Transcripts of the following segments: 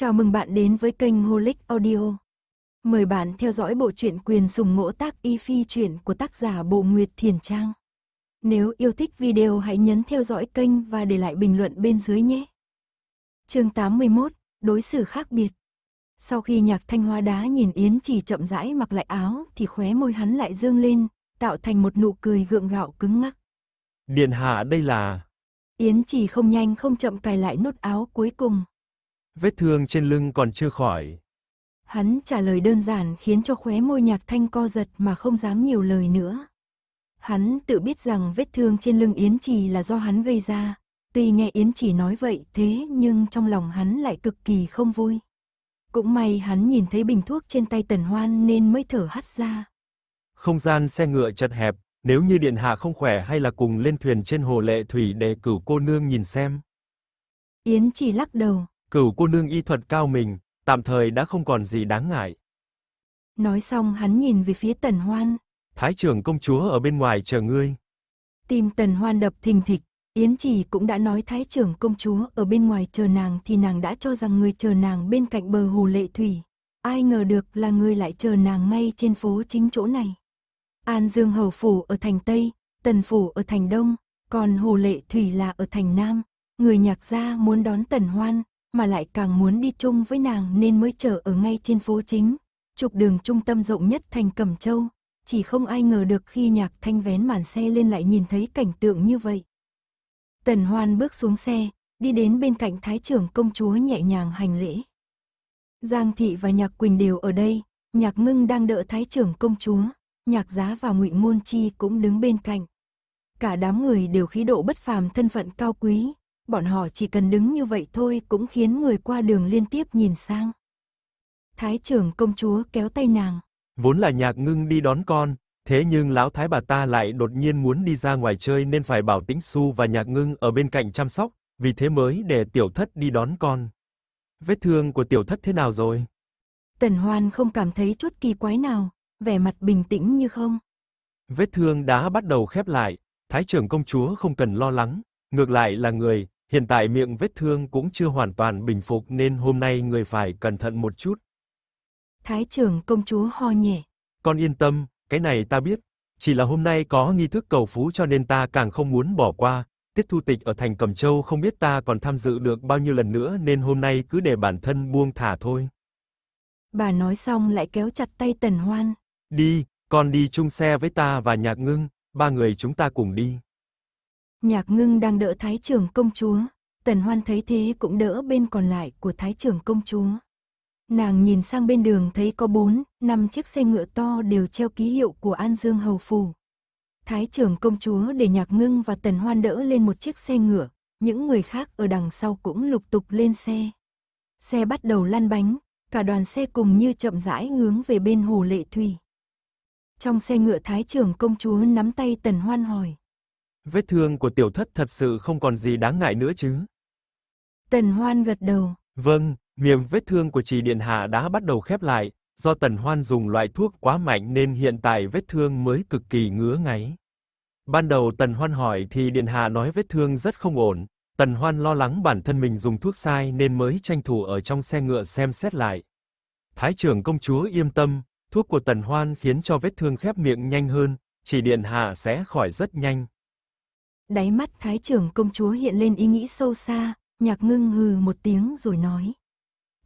Chào mừng bạn đến với kênh Holic Audio. Mời bạn theo dõi bộ truyện quyền sùng ngỗ tác y phi truyện của tác giả Bộ Nguyệt Thiền Trang. Nếu yêu thích video hãy nhấn theo dõi kênh và để lại bình luận bên dưới nhé. Chương 81: Đối xử khác biệt. Sau khi Nhạc Thanh Hoa Đá nhìn Yến Chỉ chậm rãi mặc lại áo thì khóe môi hắn lại dương lên, tạo thành một nụ cười gượng gạo cứng ngắc. Điện hạ đây là Yến Chỉ không nhanh không chậm cài lại nút áo cuối cùng vết thương trên lưng còn chưa khỏi. Hắn trả lời đơn giản khiến cho khóe môi nhạc thanh co giật mà không dám nhiều lời nữa. Hắn tự biết rằng vết thương trên lưng Yến Trì là do hắn gây ra, tuy nghe Yến Trì nói vậy thế nhưng trong lòng hắn lại cực kỳ không vui. Cũng may hắn nhìn thấy bình thuốc trên tay Tần Hoan nên mới thở hắt ra. Không gian xe ngựa chật hẹp, nếu như điện hạ không khỏe hay là cùng lên thuyền trên hồ lệ thủy để cửu cô nương nhìn xem. Yến trì lắc đầu, cửu cô nương y thuật cao mình, tạm thời đã không còn gì đáng ngại. Nói xong hắn nhìn về phía Tần Hoan. Thái trưởng công chúa ở bên ngoài chờ ngươi. Tim Tần Hoan đập thình thịch, Yến Trì cũng đã nói thái trưởng công chúa ở bên ngoài chờ nàng thì nàng đã cho rằng người chờ nàng bên cạnh bờ hồ lệ thủy. Ai ngờ được là người lại chờ nàng ngay trên phố chính chỗ này. An Dương Hầu Phủ ở thành Tây, Tần Phủ ở thành Đông, còn Hồ Lệ Thủy là ở thành Nam. Người nhạc gia muốn đón Tần Hoan, mà lại càng muốn đi chung với nàng nên mới chờ ở ngay trên phố chính, trục đường trung tâm rộng nhất thành Cẩm Châu, chỉ không ai ngờ được khi nhạc thanh vén màn xe lên lại nhìn thấy cảnh tượng như vậy. Tần Hoan bước xuống xe, đi đến bên cạnh thái trưởng công chúa nhẹ nhàng hành lễ. Giang Thị và Nhạc Quỳnh đều ở đây, Nhạc Ngưng đang đỡ thái trưởng công chúa, Nhạc Giá và Ngụy Môn Chi cũng đứng bên cạnh. Cả đám người đều khí độ bất phàm thân phận cao quý, bọn họ chỉ cần đứng như vậy thôi cũng khiến người qua đường liên tiếp nhìn sang. Thái trưởng công chúa kéo tay nàng. Vốn là nhạc ngưng đi đón con, thế nhưng lão thái bà ta lại đột nhiên muốn đi ra ngoài chơi nên phải bảo tĩnh su và nhạc ngưng ở bên cạnh chăm sóc, vì thế mới để tiểu thất đi đón con. Vết thương của tiểu thất thế nào rồi? Tần Hoan không cảm thấy chút kỳ quái nào, vẻ mặt bình tĩnh như không. Vết thương đã bắt đầu khép lại, Thái trưởng công chúa không cần lo lắng, ngược lại là người, Hiện tại miệng vết thương cũng chưa hoàn toàn bình phục nên hôm nay người phải cẩn thận một chút. Thái trưởng công chúa ho nhẹ. Con yên tâm, cái này ta biết. Chỉ là hôm nay có nghi thức cầu phú cho nên ta càng không muốn bỏ qua. Tiết thu tịch ở thành Cẩm Châu không biết ta còn tham dự được bao nhiêu lần nữa nên hôm nay cứ để bản thân buông thả thôi. Bà nói xong lại kéo chặt tay Tần Hoan. Đi, con đi chung xe với ta và Nhạc Ngưng, ba người chúng ta cùng đi. Nhạc ngưng đang đỡ thái trưởng công chúa, tần hoan thấy thế cũng đỡ bên còn lại của thái trưởng công chúa. Nàng nhìn sang bên đường thấy có bốn, năm chiếc xe ngựa to đều treo ký hiệu của An Dương Hầu phù. Thái trưởng công chúa để nhạc ngưng và tần hoan đỡ lên một chiếc xe ngựa, những người khác ở đằng sau cũng lục tục lên xe. Xe bắt đầu lăn bánh, cả đoàn xe cùng như chậm rãi hướng về bên hồ lệ thủy. Trong xe ngựa thái trưởng công chúa nắm tay tần hoan hỏi vết thương của tiểu thất thật sự không còn gì đáng ngại nữa chứ? Tần Hoan gật đầu. Vâng, miệng vết thương của trì điện hạ đã bắt đầu khép lại, do Tần Hoan dùng loại thuốc quá mạnh nên hiện tại vết thương mới cực kỳ ngứa ngáy. Ban đầu Tần Hoan hỏi thì điện hạ nói vết thương rất không ổn, Tần Hoan lo lắng bản thân mình dùng thuốc sai nên mới tranh thủ ở trong xe ngựa xem xét lại. Thái trưởng công chúa yên tâm, thuốc của Tần Hoan khiến cho vết thương khép miệng nhanh hơn, chỉ điện hạ sẽ khỏi rất nhanh. Đáy mắt thái trưởng công chúa hiện lên ý nghĩ sâu xa, nhạc ngưng hừ một tiếng rồi nói.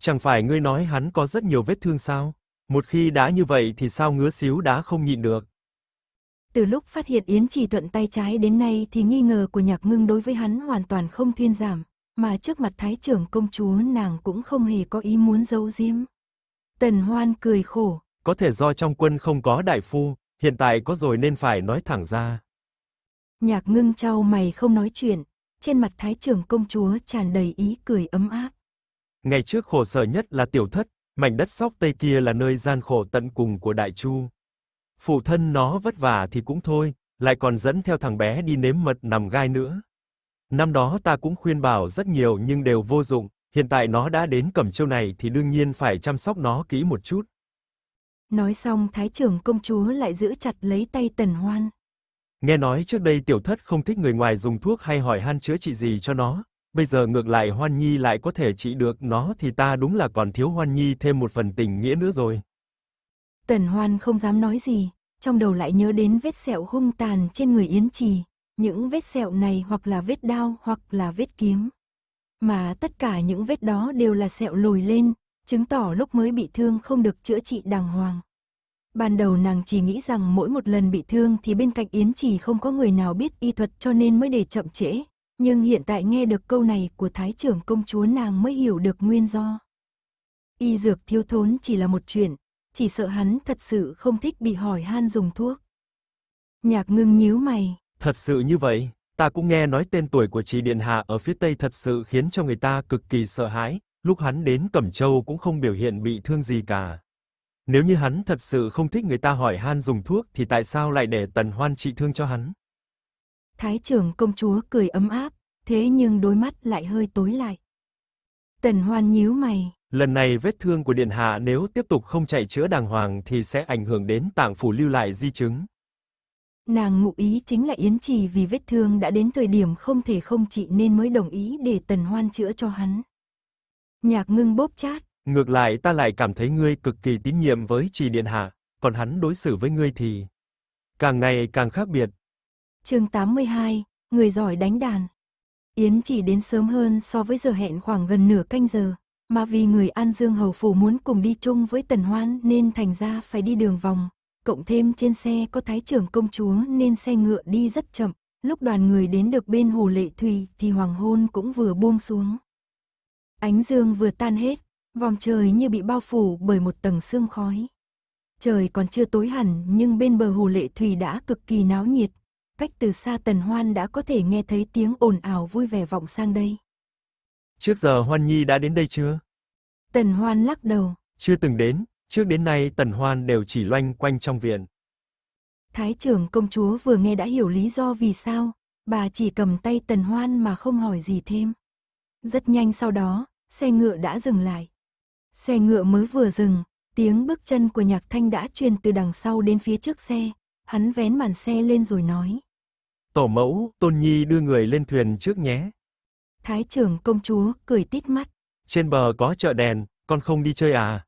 Chẳng phải ngươi nói hắn có rất nhiều vết thương sao? Một khi đã như vậy thì sao ngứa xíu đã không nhịn được? Từ lúc phát hiện Yến Trì Thuận tay trái đến nay thì nghi ngờ của nhạc ngưng đối với hắn hoàn toàn không thuyên giảm, mà trước mặt thái trưởng công chúa nàng cũng không hề có ý muốn giấu diếm Tần Hoan cười khổ. Có thể do trong quân không có đại phu, hiện tại có rồi nên phải nói thẳng ra. Nhạc ngưng trao mày không nói chuyện, trên mặt thái trưởng công chúa tràn đầy ý cười ấm áp. Ngày trước khổ sở nhất là tiểu thất, mảnh đất sóc tây kia là nơi gian khổ tận cùng của đại chu. Phụ thân nó vất vả thì cũng thôi, lại còn dẫn theo thằng bé đi nếm mật nằm gai nữa. Năm đó ta cũng khuyên bảo rất nhiều nhưng đều vô dụng, hiện tại nó đã đến Cẩm Châu này thì đương nhiên phải chăm sóc nó kỹ một chút. Nói xong, thái trưởng công chúa lại giữ chặt lấy tay Tần Hoan. Nghe nói trước đây tiểu thất không thích người ngoài dùng thuốc hay hỏi han chữa trị gì cho nó, bây giờ ngược lại Hoan Nhi lại có thể trị được nó thì ta đúng là còn thiếu Hoan Nhi thêm một phần tình nghĩa nữa rồi. Tần Hoan không dám nói gì, trong đầu lại nhớ đến vết sẹo hung tàn trên người Yến Trì, những vết sẹo này hoặc là vết đao hoặc là vết kiếm. Mà tất cả những vết đó đều là sẹo lồi lên, chứng tỏ lúc mới bị thương không được chữa trị đàng hoàng. Ban đầu nàng chỉ nghĩ rằng mỗi một lần bị thương thì bên cạnh Yến chỉ không có người nào biết y thuật cho nên mới để chậm trễ. Nhưng hiện tại nghe được câu này của thái trưởng công chúa nàng mới hiểu được nguyên do. Y dược thiếu thốn chỉ là một chuyện, chỉ sợ hắn thật sự không thích bị hỏi han dùng thuốc. Nhạc ngưng nhíu mày. Thật sự như vậy, ta cũng nghe nói tên tuổi của Trì Điện Hạ ở phía Tây thật sự khiến cho người ta cực kỳ sợ hãi, lúc hắn đến Cẩm Châu cũng không biểu hiện bị thương gì cả. Nếu như hắn thật sự không thích người ta hỏi han dùng thuốc thì tại sao lại để Tần Hoan trị thương cho hắn? Thái trưởng công chúa cười ấm áp, thế nhưng đôi mắt lại hơi tối lại. Tần Hoan nhíu mày. Lần này vết thương của Điện Hạ nếu tiếp tục không chạy chữa đàng hoàng thì sẽ ảnh hưởng đến tạng phủ lưu lại di chứng. Nàng ngụ ý chính là Yến Trì vì vết thương đã đến thời điểm không thể không trị nên mới đồng ý để Tần Hoan chữa cho hắn. Nhạc ngưng bóp chát, Ngược lại ta lại cảm thấy ngươi cực kỳ tín nhiệm với Trì Điện Hạ, còn hắn đối xử với ngươi thì càng ngày càng khác biệt. Chương 82, người giỏi đánh đàn. Yến chỉ đến sớm hơn so với giờ hẹn khoảng gần nửa canh giờ, mà vì người An Dương hầu phủ muốn cùng đi chung với Tần Hoan nên thành ra phải đi đường vòng, cộng thêm trên xe có thái trưởng công chúa nên xe ngựa đi rất chậm, lúc đoàn người đến được bên hồ lệ thủy thì hoàng hôn cũng vừa buông xuống. Ánh dương vừa tan hết, Vòng trời như bị bao phủ bởi một tầng sương khói. Trời còn chưa tối hẳn nhưng bên bờ hồ lệ thủy đã cực kỳ náo nhiệt. Cách từ xa Tần Hoan đã có thể nghe thấy tiếng ồn ào vui vẻ vọng sang đây. Trước giờ Hoan Nhi đã đến đây chưa? Tần Hoan lắc đầu. Chưa từng đến, trước đến nay Tần Hoan đều chỉ loanh quanh trong viện. Thái trưởng công chúa vừa nghe đã hiểu lý do vì sao, bà chỉ cầm tay Tần Hoan mà không hỏi gì thêm. Rất nhanh sau đó, xe ngựa đã dừng lại, Xe ngựa mới vừa dừng, tiếng bước chân của nhạc thanh đã truyền từ đằng sau đến phía trước xe, hắn vén màn xe lên rồi nói. Tổ mẫu, tôn nhi đưa người lên thuyền trước nhé. Thái trưởng công chúa cười tít mắt. Trên bờ có chợ đèn, con không đi chơi à?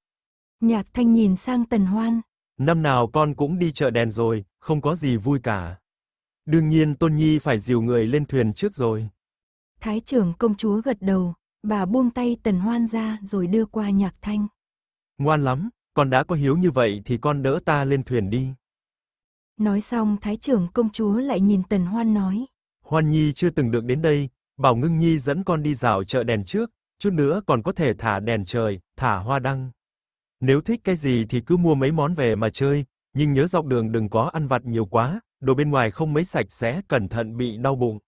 Nhạc thanh nhìn sang tần hoan. Năm nào con cũng đi chợ đèn rồi, không có gì vui cả. Đương nhiên tôn nhi phải dìu người lên thuyền trước rồi. Thái trưởng công chúa gật đầu, Bà buông tay tần hoan ra rồi đưa qua nhạc thanh. Ngoan lắm, con đã có hiếu như vậy thì con đỡ ta lên thuyền đi. Nói xong thái trưởng công chúa lại nhìn tần hoan nói. Hoan Nhi chưa từng được đến đây, bảo ngưng Nhi dẫn con đi dạo chợ đèn trước, chút nữa còn có thể thả đèn trời, thả hoa đăng. Nếu thích cái gì thì cứ mua mấy món về mà chơi, nhưng nhớ dọc đường đừng có ăn vặt nhiều quá, đồ bên ngoài không mấy sạch sẽ, cẩn thận bị đau bụng.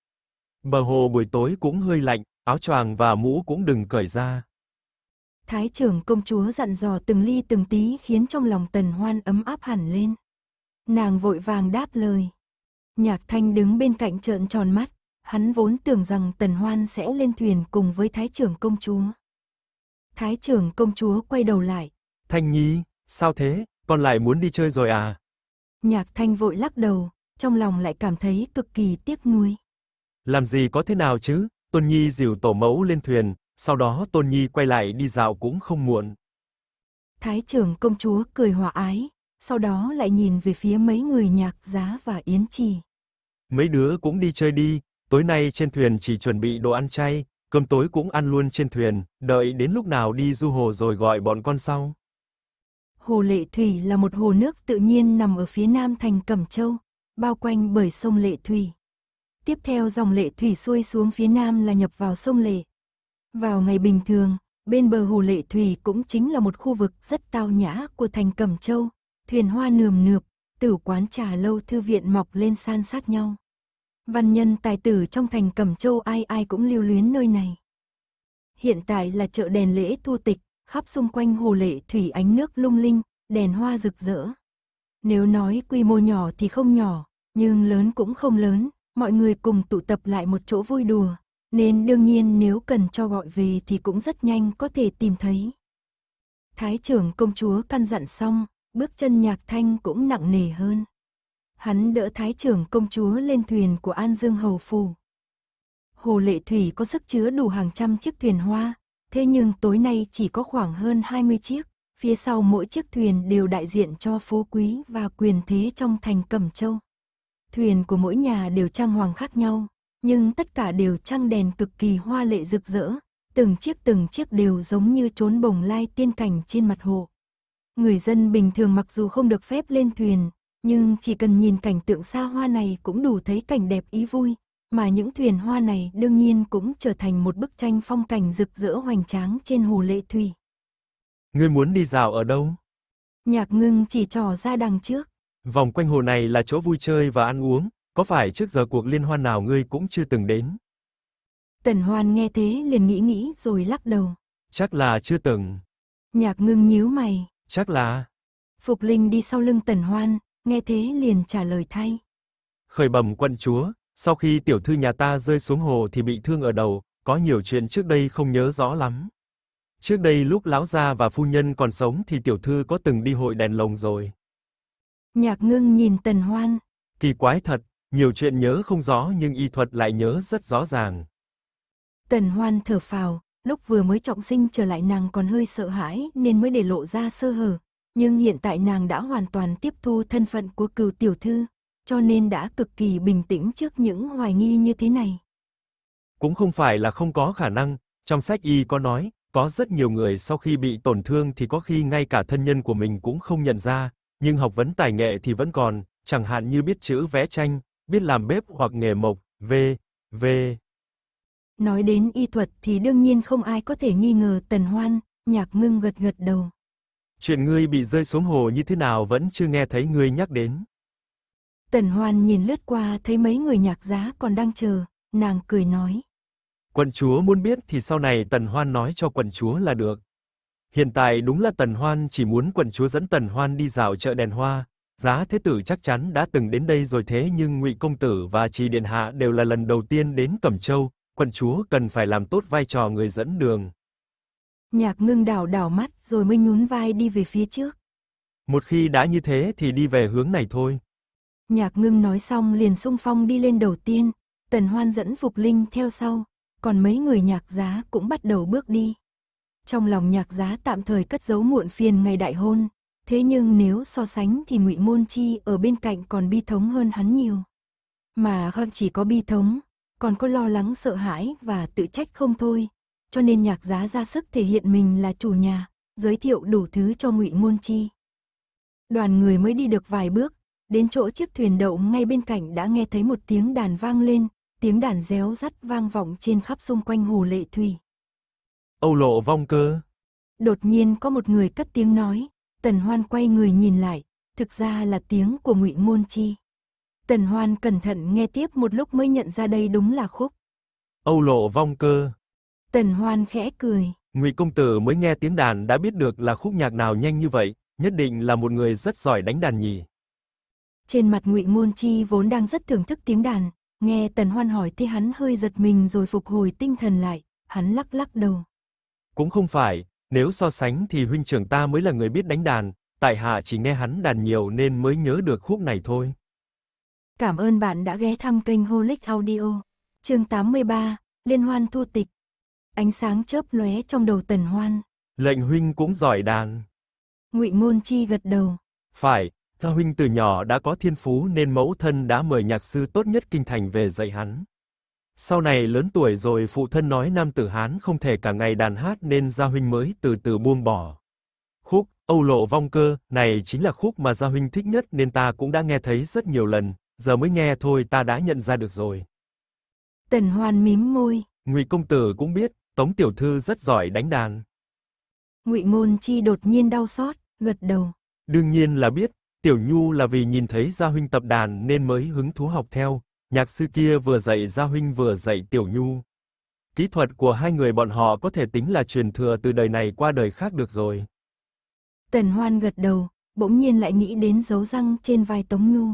Bờ hồ buổi tối cũng hơi lạnh, áo choàng và mũ cũng đừng cởi ra. Thái trưởng công chúa dặn dò từng ly từng tí khiến trong lòng tần hoan ấm áp hẳn lên. Nàng vội vàng đáp lời. Nhạc thanh đứng bên cạnh trợn tròn mắt, hắn vốn tưởng rằng tần hoan sẽ lên thuyền cùng với thái trưởng công chúa. Thái trưởng công chúa quay đầu lại. Thanh nhi, sao thế, con lại muốn đi chơi rồi à? Nhạc thanh vội lắc đầu, trong lòng lại cảm thấy cực kỳ tiếc nuối. Làm gì có thế nào chứ, Tôn Nhi dìu tổ mẫu lên thuyền, sau đó Tôn Nhi quay lại đi dạo cũng không muộn. Thái trưởng công chúa cười hòa ái, sau đó lại nhìn về phía mấy người nhạc giá và yến trì. Mấy đứa cũng đi chơi đi, tối nay trên thuyền chỉ chuẩn bị đồ ăn chay, cơm tối cũng ăn luôn trên thuyền, đợi đến lúc nào đi du hồ rồi gọi bọn con sau. Hồ Lệ Thủy là một hồ nước tự nhiên nằm ở phía nam thành Cẩm Châu, bao quanh bởi sông Lệ Thủy tiếp theo dòng lệ thủy xuôi xuống phía nam là nhập vào sông Lệ. Vào ngày bình thường, bên bờ hồ lệ thủy cũng chính là một khu vực rất tao nhã của thành Cẩm Châu, thuyền hoa nườm nượp, tử quán trà lâu thư viện mọc lên san sát nhau. Văn nhân tài tử trong thành Cẩm Châu ai ai cũng lưu luyến nơi này. Hiện tại là chợ đèn lễ thu tịch, khắp xung quanh hồ lệ thủy ánh nước lung linh, đèn hoa rực rỡ. Nếu nói quy mô nhỏ thì không nhỏ, nhưng lớn cũng không lớn, mọi người cùng tụ tập lại một chỗ vui đùa, nên đương nhiên nếu cần cho gọi về thì cũng rất nhanh có thể tìm thấy. Thái trưởng công chúa căn dặn xong, bước chân nhạc thanh cũng nặng nề hơn. Hắn đỡ thái trưởng công chúa lên thuyền của An Dương Hầu phù Hồ Lệ Thủy có sức chứa đủ hàng trăm chiếc thuyền hoa, thế nhưng tối nay chỉ có khoảng hơn 20 chiếc, phía sau mỗi chiếc thuyền đều đại diện cho phú quý và quyền thế trong thành Cẩm Châu thuyền của mỗi nhà đều trang hoàng khác nhau, nhưng tất cả đều trang đèn cực kỳ hoa lệ rực rỡ, từng chiếc từng chiếc đều giống như trốn bồng lai tiên cảnh trên mặt hồ. Người dân bình thường mặc dù không được phép lên thuyền, nhưng chỉ cần nhìn cảnh tượng xa hoa này cũng đủ thấy cảnh đẹp ý vui, mà những thuyền hoa này đương nhiên cũng trở thành một bức tranh phong cảnh rực rỡ hoành tráng trên hồ lệ thủy. Ngươi muốn đi dạo ở đâu? Nhạc ngưng chỉ trò ra đằng trước. Vòng quanh hồ này là chỗ vui chơi và ăn uống, có phải trước giờ cuộc liên hoan nào ngươi cũng chưa từng đến? Tần Hoan nghe thế liền nghĩ nghĩ rồi lắc đầu. Chắc là chưa từng. Nhạc ngưng nhíu mày. Chắc là. Phục Linh đi sau lưng Tần Hoan, nghe thế liền trả lời thay. Khởi bẩm quận chúa, sau khi tiểu thư nhà ta rơi xuống hồ thì bị thương ở đầu, có nhiều chuyện trước đây không nhớ rõ lắm. Trước đây lúc lão gia và phu nhân còn sống thì tiểu thư có từng đi hội đèn lồng rồi. Nhạc ngưng nhìn tần hoan. Kỳ quái thật, nhiều chuyện nhớ không rõ nhưng y thuật lại nhớ rất rõ ràng. Tần hoan thở phào, lúc vừa mới trọng sinh trở lại nàng còn hơi sợ hãi nên mới để lộ ra sơ hở. Nhưng hiện tại nàng đã hoàn toàn tiếp thu thân phận của cựu tiểu thư, cho nên đã cực kỳ bình tĩnh trước những hoài nghi như thế này. Cũng không phải là không có khả năng, trong sách y có nói, có rất nhiều người sau khi bị tổn thương thì có khi ngay cả thân nhân của mình cũng không nhận ra, nhưng học vấn tài nghệ thì vẫn còn, chẳng hạn như biết chữ vẽ tranh, biết làm bếp hoặc nghề mộc, v, v. Nói đến y thuật thì đương nhiên không ai có thể nghi ngờ Tần Hoan, Nhạc Ngưng gật gật đầu. Chuyện ngươi bị rơi xuống hồ như thế nào vẫn chưa nghe thấy ngươi nhắc đến. Tần Hoan nhìn lướt qua thấy mấy người nhạc giá còn đang chờ, nàng cười nói. Quận chúa muốn biết thì sau này Tần Hoan nói cho quận chúa là được. Hiện tại đúng là Tần Hoan chỉ muốn quận chúa dẫn Tần Hoan đi dạo chợ đèn hoa, Giá Thế Tử chắc chắn đã từng đến đây rồi thế nhưng Ngụy Công Tử và Trì Điện Hạ đều là lần đầu tiên đến Cẩm Châu, quận chúa cần phải làm tốt vai trò người dẫn đường. Nhạc ngưng đảo đảo mắt rồi mới nhún vai đi về phía trước. Một khi đã như thế thì đi về hướng này thôi. Nhạc ngưng nói xong liền sung phong đi lên đầu tiên, Tần Hoan dẫn Phục Linh theo sau, còn mấy người nhạc giá cũng bắt đầu bước đi. Trong lòng nhạc giá tạm thời cất giấu muộn phiền ngày đại hôn, thế nhưng nếu so sánh thì ngụy Môn Chi ở bên cạnh còn bi thống hơn hắn nhiều. Mà không chỉ có bi thống, còn có lo lắng sợ hãi và tự trách không thôi, cho nên nhạc giá ra sức thể hiện mình là chủ nhà, giới thiệu đủ thứ cho ngụy Môn Chi. Đoàn người mới đi được vài bước, đến chỗ chiếc thuyền đậu ngay bên cạnh đã nghe thấy một tiếng đàn vang lên, tiếng đàn réo rắt vang vọng trên khắp xung quanh hồ lệ thủy. Âu lộ vong cơ. Đột nhiên có một người cất tiếng nói, Tần Hoan quay người nhìn lại, thực ra là tiếng của Ngụy Môn Chi. Tần Hoan cẩn thận nghe tiếp một lúc mới nhận ra đây đúng là khúc. Âu lộ vong cơ. Tần Hoan khẽ cười. Ngụy công tử mới nghe tiếng đàn đã biết được là khúc nhạc nào nhanh như vậy, nhất định là một người rất giỏi đánh đàn nhỉ. Trên mặt Ngụy Môn Chi vốn đang rất thưởng thức tiếng đàn, nghe Tần Hoan hỏi thì hắn hơi giật mình rồi phục hồi tinh thần lại, hắn lắc lắc đầu. Cũng không phải, nếu so sánh thì huynh trưởng ta mới là người biết đánh đàn, tại hạ chỉ nghe hắn đàn nhiều nên mới nhớ được khúc này thôi. Cảm ơn bạn đã ghé thăm kênh Holic Audio. Chương 83, Liên hoan thu tịch. Ánh sáng chớp lóe trong đầu Tần Hoan. Lệnh huynh cũng giỏi đàn. Ngụy Ngôn Chi gật đầu. Phải, ta huynh từ nhỏ đã có thiên phú nên mẫu thân đã mời nhạc sư tốt nhất kinh thành về dạy hắn. Sau này lớn tuổi rồi phụ thân nói nam tử Hán không thể cả ngày đàn hát nên Gia Huynh mới từ từ buông bỏ. Khúc, Âu Lộ Vong Cơ, này chính là khúc mà Gia Huynh thích nhất nên ta cũng đã nghe thấy rất nhiều lần, giờ mới nghe thôi ta đã nhận ra được rồi. Tần Hoan mím môi. Ngụy Công Tử cũng biết, Tống Tiểu Thư rất giỏi đánh đàn. Ngụy Ngôn Chi đột nhiên đau xót, gật đầu. Đương nhiên là biết, Tiểu Nhu là vì nhìn thấy Gia Huynh tập đàn nên mới hứng thú học theo, Nhạc sư kia vừa dạy Gia Huynh vừa dạy Tiểu Nhu. Kỹ thuật của hai người bọn họ có thể tính là truyền thừa từ đời này qua đời khác được rồi. Tần Hoan gật đầu, bỗng nhiên lại nghĩ đến dấu răng trên vai Tống Nhu.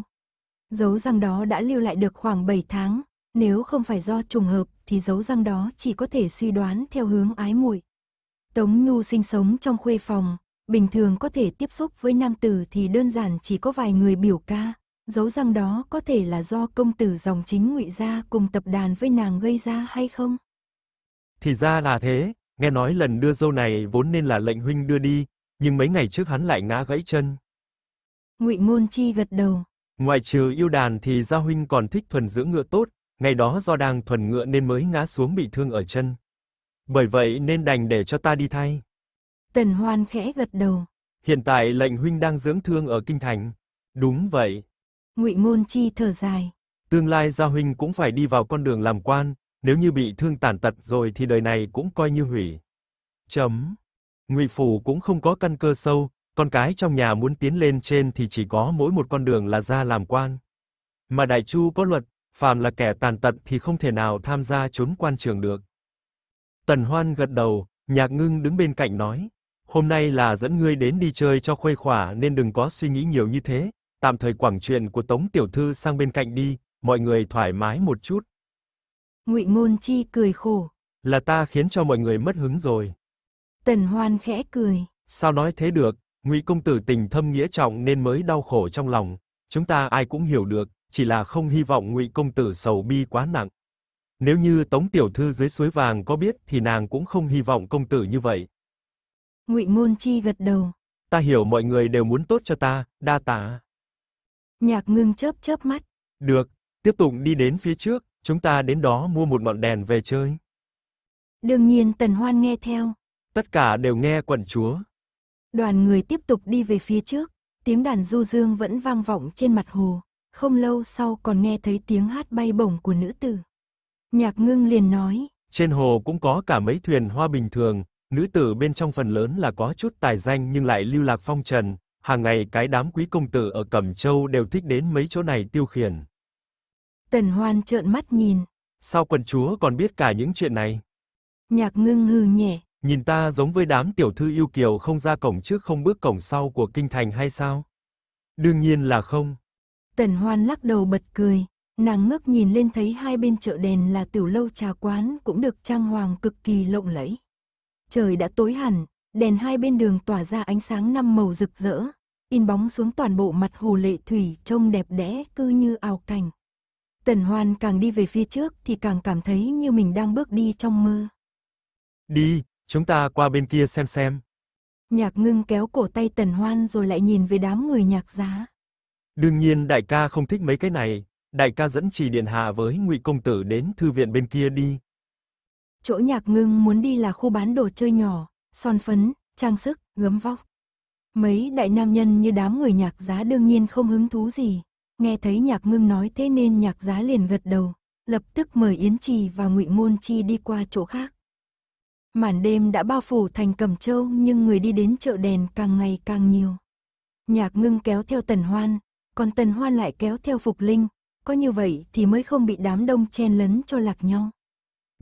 Dấu răng đó đã lưu lại được khoảng 7 tháng, nếu không phải do trùng hợp thì dấu răng đó chỉ có thể suy đoán theo hướng ái muội. Tống Nhu sinh sống trong khuê phòng, bình thường có thể tiếp xúc với nam tử thì đơn giản chỉ có vài người biểu ca dấu răng đó có thể là do công tử dòng chính ngụy gia cùng tập đàn với nàng gây ra hay không? Thì ra là thế, nghe nói lần đưa dâu này vốn nên là lệnh huynh đưa đi, nhưng mấy ngày trước hắn lại ngã gãy chân. Ngụy Ngôn Chi gật đầu. Ngoài trừ yêu đàn thì gia huynh còn thích thuần dưỡng ngựa tốt, ngày đó do đang thuần ngựa nên mới ngã xuống bị thương ở chân. Bởi vậy nên đành để cho ta đi thay. Tần Hoan khẽ gật đầu. Hiện tại lệnh huynh đang dưỡng thương ở kinh thành. Đúng vậy. Ngụy Ngôn Chi thở dài. Tương lai Gia Huynh cũng phải đi vào con đường làm quan, nếu như bị thương tàn tật rồi thì đời này cũng coi như hủy. Chấm. Ngụy phủ cũng không có căn cơ sâu, con cái trong nhà muốn tiến lên trên thì chỉ có mỗi một con đường là ra làm quan. Mà Đại Chu có luật, phàm là kẻ tàn tật thì không thể nào tham gia trốn quan trường được. Tần Hoan gật đầu, Nhạc Ngưng đứng bên cạnh nói, hôm nay là dẫn ngươi đến đi chơi cho khuây khỏa nên đừng có suy nghĩ nhiều như thế, tạm thời quảng chuyện của Tống tiểu thư sang bên cạnh đi, mọi người thoải mái một chút. Ngụy Ngôn Chi cười khổ, là ta khiến cho mọi người mất hứng rồi. Tần Hoan khẽ cười, sao nói thế được, Ngụy công tử tình thâm nghĩa trọng nên mới đau khổ trong lòng, chúng ta ai cũng hiểu được, chỉ là không hy vọng Ngụy công tử sầu bi quá nặng. Nếu như Tống tiểu thư dưới suối vàng có biết thì nàng cũng không hy vọng công tử như vậy. Ngụy Ngôn Chi gật đầu, ta hiểu mọi người đều muốn tốt cho ta, đa tạ. Nhạc ngưng chớp chớp mắt. Được, tiếp tục đi đến phía trước, chúng ta đến đó mua một mọn đèn về chơi. Đương nhiên Tần Hoan nghe theo. Tất cả đều nghe quận chúa. Đoàn người tiếp tục đi về phía trước, tiếng đàn du dương vẫn vang vọng trên mặt hồ, không lâu sau còn nghe thấy tiếng hát bay bổng của nữ tử. Nhạc ngưng liền nói. Trên hồ cũng có cả mấy thuyền hoa bình thường, nữ tử bên trong phần lớn là có chút tài danh nhưng lại lưu lạc phong trần, hàng ngày cái đám quý công tử ở Cẩm Châu đều thích đến mấy chỗ này tiêu khiển. Tần Hoan trợn mắt nhìn. Sao quần chúa còn biết cả những chuyện này? Nhạc ngưng hừ nhẹ. Nhìn ta giống với đám tiểu thư yêu kiều không ra cổng trước không bước cổng sau của kinh thành hay sao? Đương nhiên là không. Tần Hoan lắc đầu bật cười. Nàng ngước nhìn lên thấy hai bên chợ đèn là tiểu lâu trà quán cũng được trang hoàng cực kỳ lộng lẫy. Trời đã tối hẳn, đèn hai bên đường tỏa ra ánh sáng năm màu rực rỡ, in bóng xuống toàn bộ mặt hồ lệ thủy trông đẹp đẽ cứ như ảo cảnh. Tần Hoan càng đi về phía trước thì càng cảm thấy như mình đang bước đi trong mơ. Đi, chúng ta qua bên kia xem xem. Nhạc ngưng kéo cổ tay Tần Hoan rồi lại nhìn về đám người nhạc giá. Đương nhiên đại ca không thích mấy cái này, đại ca dẫn trì điện hạ với ngụy công tử đến thư viện bên kia đi. Chỗ nhạc ngưng muốn đi là khu bán đồ chơi nhỏ, son phấn, trang sức, gấm vóc. Mấy đại nam nhân như đám người nhạc giá đương nhiên không hứng thú gì. Nghe thấy nhạc ngưng nói thế nên nhạc giá liền gật đầu, lập tức mời Yến Trì và ngụy Môn Chi đi qua chỗ khác. Màn đêm đã bao phủ thành Cẩm Châu nhưng người đi đến chợ đèn càng ngày càng nhiều. Nhạc ngưng kéo theo Tần Hoan, còn Tần Hoan lại kéo theo Phục Linh, có như vậy thì mới không bị đám đông chen lấn cho lạc nhau.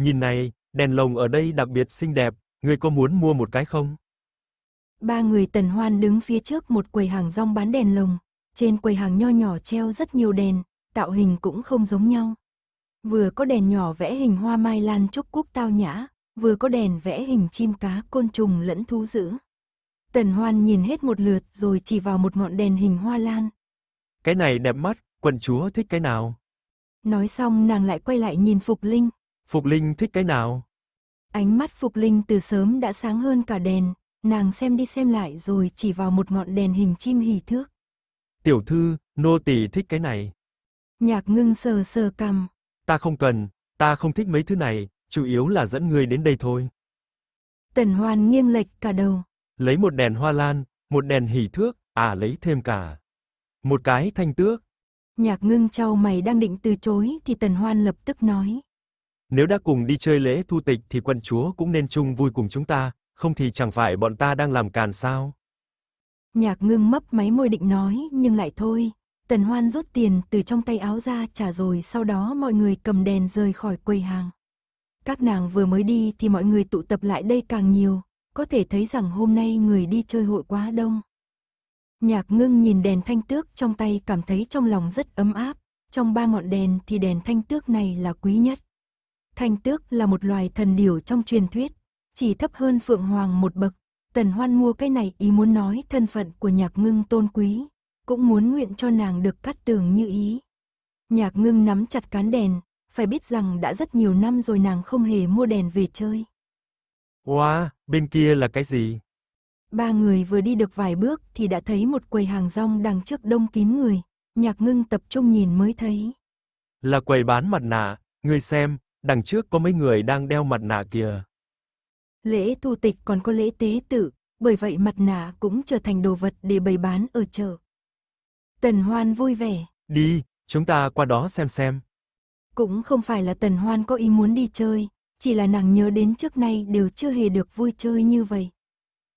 Nhìn này, đèn lồng ở đây đặc biệt xinh đẹp, người có muốn mua một cái không? Ba người tần hoan đứng phía trước một quầy hàng rong bán đèn lồng. Trên quầy hàng nho nhỏ treo rất nhiều đèn, tạo hình cũng không giống nhau. Vừa có đèn nhỏ vẽ hình hoa mai lan trúc quốc tao nhã, vừa có đèn vẽ hình chim cá côn trùng lẫn thú dữ. Tần hoan nhìn hết một lượt rồi chỉ vào một ngọn đèn hình hoa lan. Cái này đẹp mắt, quần chúa thích cái nào? Nói xong nàng lại quay lại nhìn Phục Linh. Phục Linh thích cái nào? Ánh mắt Phục Linh từ sớm đã sáng hơn cả đèn, nàng xem đi xem lại rồi chỉ vào một ngọn đèn hình chim hỉ thước. Tiểu thư, nô tỳ thích cái này. Nhạc ngưng sờ sờ cằm. Ta không cần, ta không thích mấy thứ này, chủ yếu là dẫn người đến đây thôi. Tần Hoan nghiêng lệch cả đầu. Lấy một đèn hoa lan, một đèn hỉ thước, à lấy thêm cả. Một cái thanh tước. Nhạc ngưng trao mày đang định từ chối thì Tần Hoan lập tức nói. Nếu đã cùng đi chơi lễ thu tịch thì quận chúa cũng nên chung vui cùng chúng ta, không thì chẳng phải bọn ta đang làm càn sao? Nhạc ngưng mấp máy môi định nói, nhưng lại thôi. Tần Hoan rút tiền từ trong tay áo ra trả rồi sau đó mọi người cầm đèn rời khỏi quầy hàng. Các nàng vừa mới đi thì mọi người tụ tập lại đây càng nhiều, có thể thấy rằng hôm nay người đi chơi hội quá đông. Nhạc ngưng nhìn đèn thanh tước trong tay cảm thấy trong lòng rất ấm áp, trong ba ngọn đèn thì đèn thanh tước này là quý nhất. Thanh tước là một loài thần điểu trong truyền thuyết, chỉ thấp hơn Phượng Hoàng một bậc. Tần Hoan mua cái này ý muốn nói thân phận của nhạc ngưng tôn quý, cũng muốn nguyện cho nàng được cắt tường như ý. Nhạc ngưng nắm chặt cán đèn, phải biết rằng đã rất nhiều năm rồi nàng không hề mua đèn về chơi. Wow, bên kia là cái gì? Ba người vừa đi được vài bước thì đã thấy một quầy hàng rong đằng trước đông kín người, nhạc ngưng tập trung nhìn mới thấy. Là quầy bán mặt nạ, người xem, đằng trước có mấy người đang đeo mặt nạ kìa lễ tu tịch còn có lễ tế tự, bởi vậy mặt nạ cũng trở thành đồ vật để bày bán ở chợ. Tần Hoan vui vẻ. Đi, chúng ta qua đó xem xem. Cũng không phải là Tần Hoan có ý muốn đi chơi, chỉ là nàng nhớ đến trước nay đều chưa hề được vui chơi như vậy.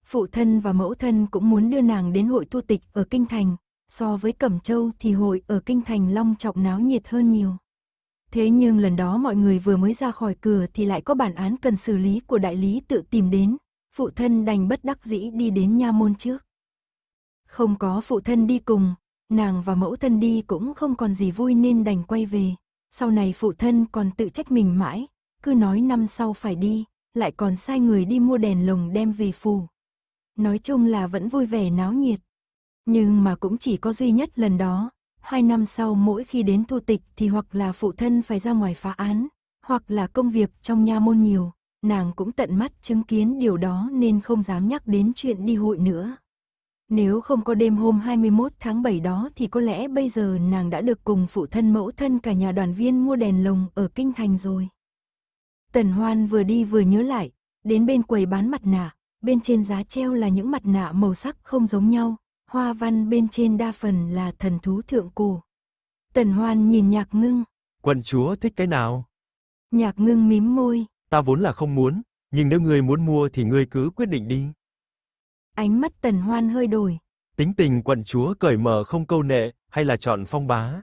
Phụ thân và mẫu thân cũng muốn đưa nàng đến hội tu tịch ở Kinh Thành, so với Cẩm Châu thì hội ở Kinh Thành long trọng náo nhiệt hơn nhiều. Thế nhưng lần đó mọi người vừa mới ra khỏi cửa thì lại có bản án cần xử lý của đại lý tự tìm đến, phụ thân đành bất đắc dĩ đi đến nha môn trước. Không có phụ thân đi cùng, nàng và mẫu thân đi cũng không còn gì vui nên đành quay về. Sau này phụ thân còn tự trách mình mãi, cứ nói năm sau phải đi, lại còn sai người đi mua đèn lồng đem về phù. Nói chung là vẫn vui vẻ náo nhiệt. Nhưng mà cũng chỉ có duy nhất lần đó, Hai năm sau mỗi khi đến thu tịch thì hoặc là phụ thân phải ra ngoài phá án, hoặc là công việc trong nha môn nhiều, nàng cũng tận mắt chứng kiến điều đó nên không dám nhắc đến chuyện đi hội nữa. Nếu không có đêm hôm 21 tháng 7 đó thì có lẽ bây giờ nàng đã được cùng phụ thân mẫu thân cả nhà đoàn viên mua đèn lồng ở Kinh Thành rồi. Tần Hoan vừa đi vừa nhớ lại, đến bên quầy bán mặt nạ, bên trên giá treo là những mặt nạ màu sắc không giống nhau, hoa văn bên trên đa phần là thần thú thượng cổ. Tần Hoan nhìn nhạc ngưng. Quận chúa thích cái nào? Nhạc ngưng mím môi. Ta vốn là không muốn, nhưng nếu người muốn mua thì người cứ quyết định đi. Ánh mắt tần hoan hơi đổi. Tính tình quận chúa cởi mở không câu nệ, hay là chọn phong bá?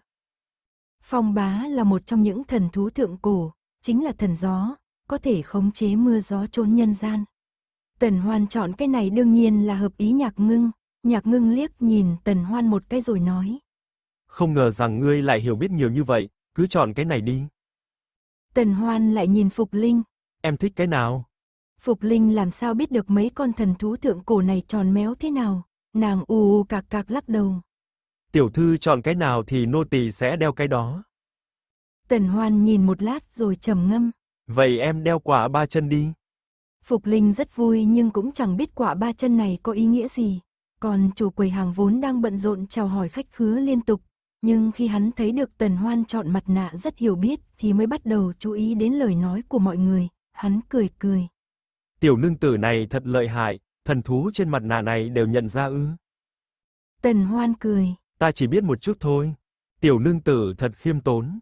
Phong bá là một trong những thần thú thượng cổ, chính là thần gió, có thể khống chế mưa gió trốn nhân gian. Tần hoan chọn cái này đương nhiên là hợp ý nhạc ngưng, nhạc ngưng liếc nhìn tần hoan một cái rồi nói. Không ngờ rằng ngươi lại hiểu biết nhiều như vậy, cứ chọn cái này đi. Tần hoan lại nhìn Phục Linh. Em thích cái nào? Phục Linh làm sao biết được mấy con thần thú thượng cổ này tròn méo thế nào, nàng u u cạc cạc lắc đầu. Tiểu thư chọn cái nào thì nô tỳ sẽ đeo cái đó. Tần Hoan nhìn một lát rồi trầm ngâm. Vậy em đeo quả ba chân đi. Phục Linh rất vui nhưng cũng chẳng biết quả ba chân này có ý nghĩa gì. Còn chủ quầy hàng vốn đang bận rộn chào hỏi khách khứa liên tục, nhưng khi hắn thấy được Tần Hoan chọn mặt nạ rất hiểu biết thì mới bắt đầu chú ý đến lời nói của mọi người, hắn cười cười. Tiểu nương tử này thật lợi hại, thần thú trên mặt nạ này đều nhận ra ư. Tần Hoan cười. Ta chỉ biết một chút thôi. Tiểu nương tử thật khiêm tốn.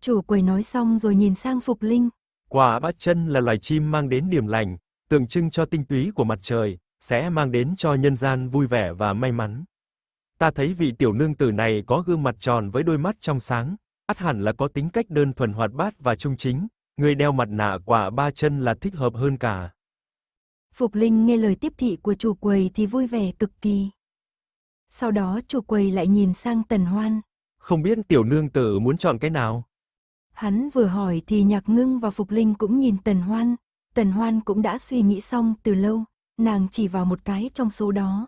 Chủ quầy nói xong rồi nhìn sang Phục Linh. Quả bát chân là loài chim mang đến điểm lành, tượng trưng cho tinh túy của mặt trời, sẽ mang đến cho nhân gian vui vẻ và may mắn. Ta thấy vị tiểu nương tử này có gương mặt tròn với đôi mắt trong sáng, ắt hẳn là có tính cách đơn thuần hoạt bát và trung chính, người đeo mặt nạ quả ba chân là thích hợp hơn cả. Phục Linh nghe lời tiếp thị của chủ quầy thì vui vẻ cực kỳ. Sau đó chủ quầy lại nhìn sang Tần Hoan. Không biết tiểu nương tử muốn chọn cái nào? Hắn vừa hỏi thì Nhạc Ngưng và Phục Linh cũng nhìn Tần Hoan. Tần Hoan cũng đã suy nghĩ xong từ lâu nàng chỉ vào một cái trong số đó.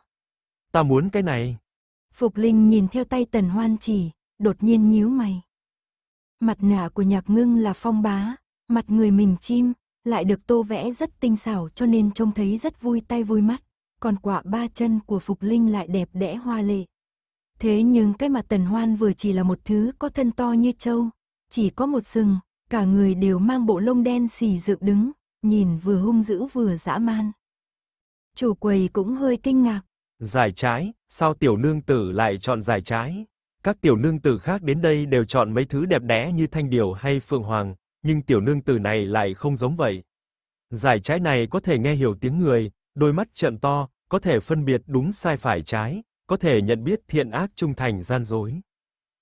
Ta muốn cái này. Phục Linh nhìn theo tay Tần Hoan chỉ, đột nhiên nhíu mày. Mặt nạ của nhạc ngưng là phong bá, mặt người mình chim, lại được tô vẽ rất tinh xảo cho nên trông thấy rất vui tay vui mắt, còn quả ba chân của Phục Linh lại đẹp đẽ hoa lệ. Thế nhưng cái mặt Tần Hoan vừa chỉ là một thứ có thân to như trâu, chỉ có một sừng, cả người đều mang bộ lông đen xì dựng đứng, nhìn vừa hung dữ vừa dã man. Chủ quầy cũng hơi kinh ngạc. Giải trái, sao tiểu nương tử lại chọn giải trái? Các tiểu nương tử khác đến đây đều chọn mấy thứ đẹp đẽ như thanh điều hay phượng hoàng, nhưng tiểu nương tử này lại không giống vậy. Giải trái này có thể nghe hiểu tiếng người, đôi mắt trợn to, có thể phân biệt đúng sai phải trái, có thể nhận biết thiện ác trung thành gian dối.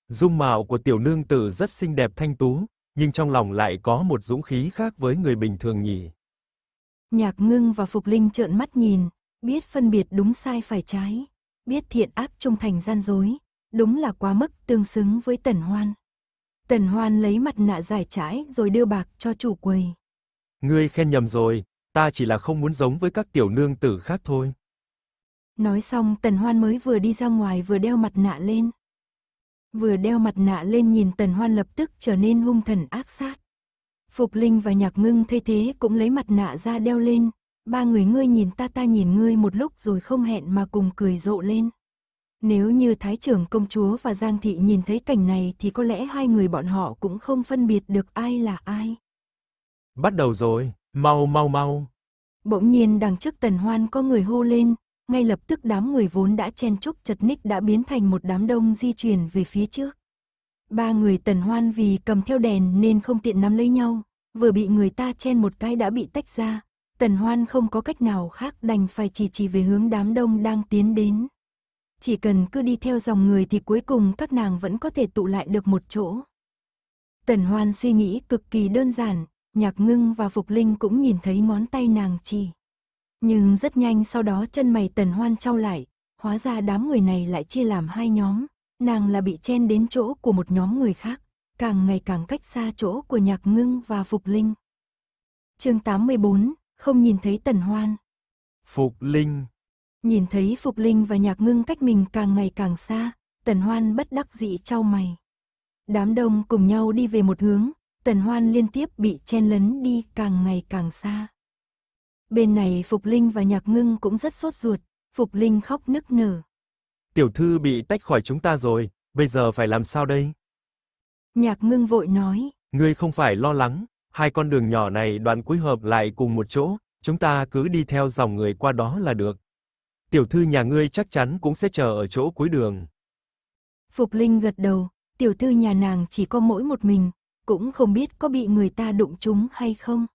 Dung mạo của tiểu nương tử rất xinh đẹp thanh tú, nhưng trong lòng lại có một dũng khí khác với người bình thường nhỉ. Nhạc ngưng và Phục Linh trợn mắt nhìn, biết phân biệt đúng sai phải trái, biết thiện ác trong thành gian dối, đúng là quá mức tương xứng với Tần Hoan. Tần Hoan lấy mặt nạ giải trái rồi đưa bạc cho chủ quầy. Ngươi khen nhầm rồi, ta chỉ là không muốn giống với các tiểu nương tử khác thôi. Nói xong Tần Hoan mới vừa đi ra ngoài vừa đeo mặt nạ lên. Vừa đeo mặt nạ lên nhìn Tần Hoan lập tức trở nên hung thần ác sát. Phục Linh và Nhạc Ngưng thay thế cũng lấy mặt nạ ra đeo lên, ba người ngươi nhìn ta ta nhìn ngươi một lúc rồi không hẹn mà cùng cười rộ lên. Nếu như Thái trưởng công chúa và Giang Thị nhìn thấy cảnh này thì có lẽ hai người bọn họ cũng không phân biệt được ai là ai. Bắt đầu rồi, mau mau mau. Bỗng nhiên đằng trước tần hoan có người hô lên, ngay lập tức đám người vốn đã chen chúc chật ních đã biến thành một đám đông di chuyển về phía trước. Ba người tần hoan vì cầm theo đèn nên không tiện nắm lấy nhau, vừa bị người ta chen một cái đã bị tách ra. Tần hoan không có cách nào khác đành phải chỉ chỉ về hướng đám đông đang tiến đến. Chỉ cần cứ đi theo dòng người thì cuối cùng các nàng vẫn có thể tụ lại được một chỗ. Tần hoan suy nghĩ cực kỳ đơn giản, nhạc ngưng và Phục Linh cũng nhìn thấy ngón tay nàng chỉ. Nhưng rất nhanh sau đó chân mày tần hoan trao lại, hóa ra đám người này lại chia làm hai nhóm, nàng là bị chen đến chỗ của một nhóm người khác, càng ngày càng cách xa chỗ của Nhạc Ngưng và Phục Linh. chương 84, không nhìn thấy Tần Hoan. Phục Linh Nhìn thấy Phục Linh và Nhạc Ngưng cách mình càng ngày càng xa, Tần Hoan bất đắc dị trao mày. Đám đông cùng nhau đi về một hướng, Tần Hoan liên tiếp bị chen lấn đi càng ngày càng xa. Bên này Phục Linh và Nhạc Ngưng cũng rất sốt ruột, Phục Linh khóc nức nở tiểu thư bị tách khỏi chúng ta rồi, bây giờ phải làm sao đây? Nhạc Ngưng vội nói, ngươi không phải lo lắng, hai con đường nhỏ này đoạn cuối hợp lại cùng một chỗ, chúng ta cứ đi theo dòng người qua đó là được. Tiểu thư nhà ngươi chắc chắn cũng sẽ chờ ở chỗ cuối đường. Phục Linh gật đầu, tiểu thư nhà nàng chỉ có mỗi một mình, cũng không biết có bị người ta đụng trúng hay không.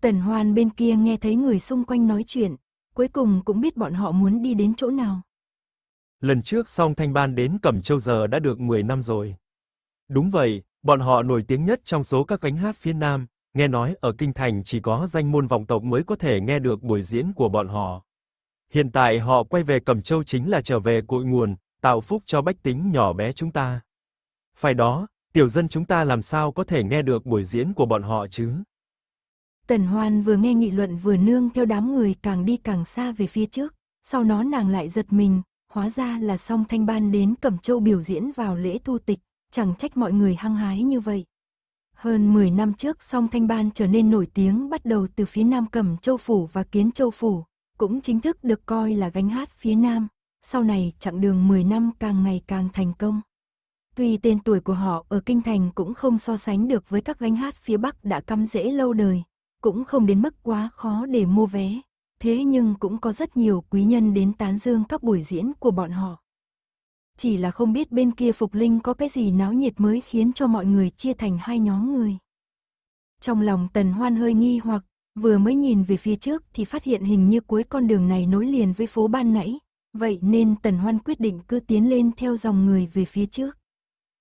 Tần Hoan bên kia nghe thấy người xung quanh nói chuyện, cuối cùng cũng biết bọn họ muốn đi đến chỗ nào. Lần trước Song Thanh Ban đến Cẩm Châu giờ đã được 10 năm rồi. Đúng vậy, bọn họ nổi tiếng nhất trong số các gánh hát phía Nam, nghe nói ở kinh thành chỉ có danh môn vọng tộc mới có thể nghe được buổi diễn của bọn họ. Hiện tại họ quay về Cẩm Châu chính là trở về cội nguồn, tạo phúc cho bách tính nhỏ bé chúng ta. Phải đó, tiểu dân chúng ta làm sao có thể nghe được buổi diễn của bọn họ chứ? Tần Hoan vừa nghe nghị luận vừa nương theo đám người càng đi càng xa về phía trước, sau đó nàng lại giật mình, hóa ra là song thanh ban đến Cẩm Châu biểu diễn vào lễ tu tịch, chẳng trách mọi người hăng hái như vậy. Hơn 10 năm trước song thanh ban trở nên nổi tiếng bắt đầu từ phía nam Cẩm Châu Phủ và Kiến Châu Phủ, cũng chính thức được coi là gánh hát phía nam, sau này chặng đường 10 năm càng ngày càng thành công. Tuy tên tuổi của họ ở Kinh Thành cũng không so sánh được với các gánh hát phía Bắc đã căm rễ lâu đời, cũng không đến mức quá khó để mua vé thế nhưng cũng có rất nhiều quý nhân đến tán dương các buổi diễn của bọn họ. Chỉ là không biết bên kia Phục Linh có cái gì náo nhiệt mới khiến cho mọi người chia thành hai nhóm người. Trong lòng Tần Hoan hơi nghi hoặc, vừa mới nhìn về phía trước thì phát hiện hình như cuối con đường này nối liền với phố ban nãy, vậy nên Tần Hoan quyết định cứ tiến lên theo dòng người về phía trước.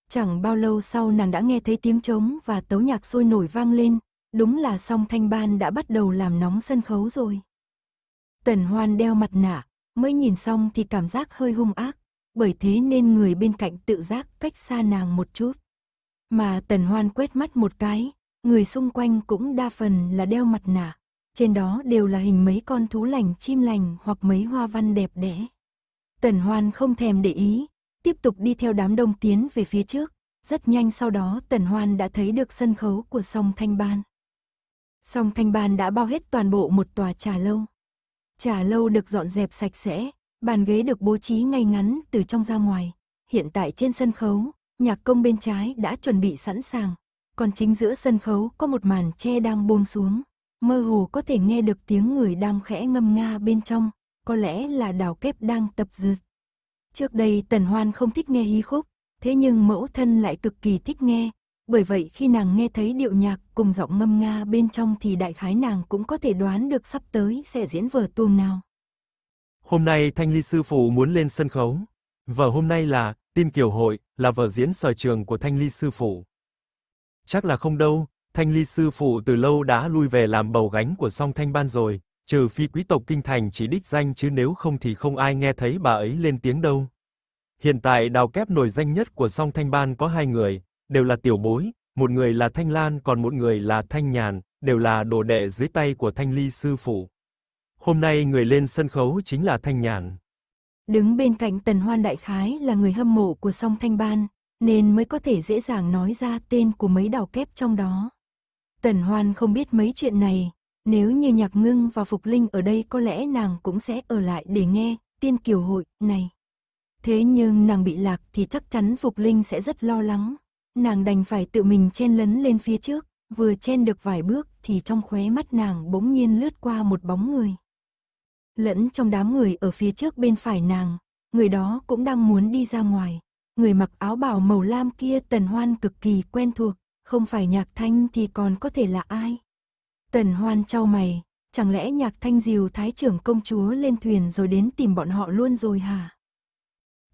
Chẳng bao lâu sau nàng đã nghe thấy tiếng trống và tấu nhạc sôi nổi vang lên, đúng là song thanh ban đã bắt đầu làm nóng sân khấu rồi. Tần Hoan đeo mặt nạ, mới nhìn xong thì cảm giác hơi hung ác, bởi thế nên người bên cạnh tự giác cách xa nàng một chút. Mà Tần Hoan quét mắt một cái, người xung quanh cũng đa phần là đeo mặt nạ, trên đó đều là hình mấy con thú lành chim lành hoặc mấy hoa văn đẹp đẽ. Tần Hoan không thèm để ý, tiếp tục đi theo đám đông tiến về phía trước, rất nhanh sau đó Tần Hoan đã thấy được sân khấu của sông Thanh Ban. sông Thanh Ban đã bao hết toàn bộ một tòa trà lâu. Trà lâu được dọn dẹp sạch sẽ, bàn ghế được bố trí ngay ngắn từ trong ra ngoài. Hiện tại trên sân khấu, nhạc công bên trái đã chuẩn bị sẵn sàng. Còn chính giữa sân khấu có một màn che đang buông xuống. Mơ hồ có thể nghe được tiếng người đang khẽ ngâm nga bên trong. Có lẽ là đào kép đang tập dượt. Trước đây Tần Hoan không thích nghe hí khúc. Thế nhưng mẫu thân lại cực kỳ thích nghe bởi vậy khi nàng nghe thấy điệu nhạc cùng giọng ngâm nga bên trong thì đại khái nàng cũng có thể đoán được sắp tới sẽ diễn vở tuồng nào. Hôm nay Thanh Ly sư phụ muốn lên sân khấu. Vở hôm nay là Tin Kiều Hội, là vở diễn sở trường của Thanh Ly sư phụ. Chắc là không đâu, Thanh Ly sư phụ từ lâu đã lui về làm bầu gánh của song thanh ban rồi, trừ phi quý tộc kinh thành chỉ đích danh chứ nếu không thì không ai nghe thấy bà ấy lên tiếng đâu. Hiện tại đào kép nổi danh nhất của song thanh ban có hai người, đều là tiểu bối, một người là Thanh Lan còn một người là Thanh Nhàn, đều là đồ đệ dưới tay của Thanh Ly sư phụ. Hôm nay người lên sân khấu chính là Thanh Nhàn. Đứng bên cạnh Tần Hoan đại khái là người hâm mộ của Song Thanh Ban, nên mới có thể dễ dàng nói ra tên của mấy đào kép trong đó. Tần Hoan không biết mấy chuyện này, nếu như Nhạc Ngưng và Phục Linh ở đây có lẽ nàng cũng sẽ ở lại để nghe tiên kiều hội này. Thế nhưng nàng bị lạc thì chắc chắn Phục Linh sẽ rất lo lắng nàng đành phải tự mình chen lấn lên phía trước, vừa chen được vài bước thì trong khóe mắt nàng bỗng nhiên lướt qua một bóng người. Lẫn trong đám người ở phía trước bên phải nàng, người đó cũng đang muốn đi ra ngoài. Người mặc áo bào màu lam kia tần hoan cực kỳ quen thuộc, không phải nhạc thanh thì còn có thể là ai. Tần hoan trao mày, chẳng lẽ nhạc thanh diều thái trưởng công chúa lên thuyền rồi đến tìm bọn họ luôn rồi hả?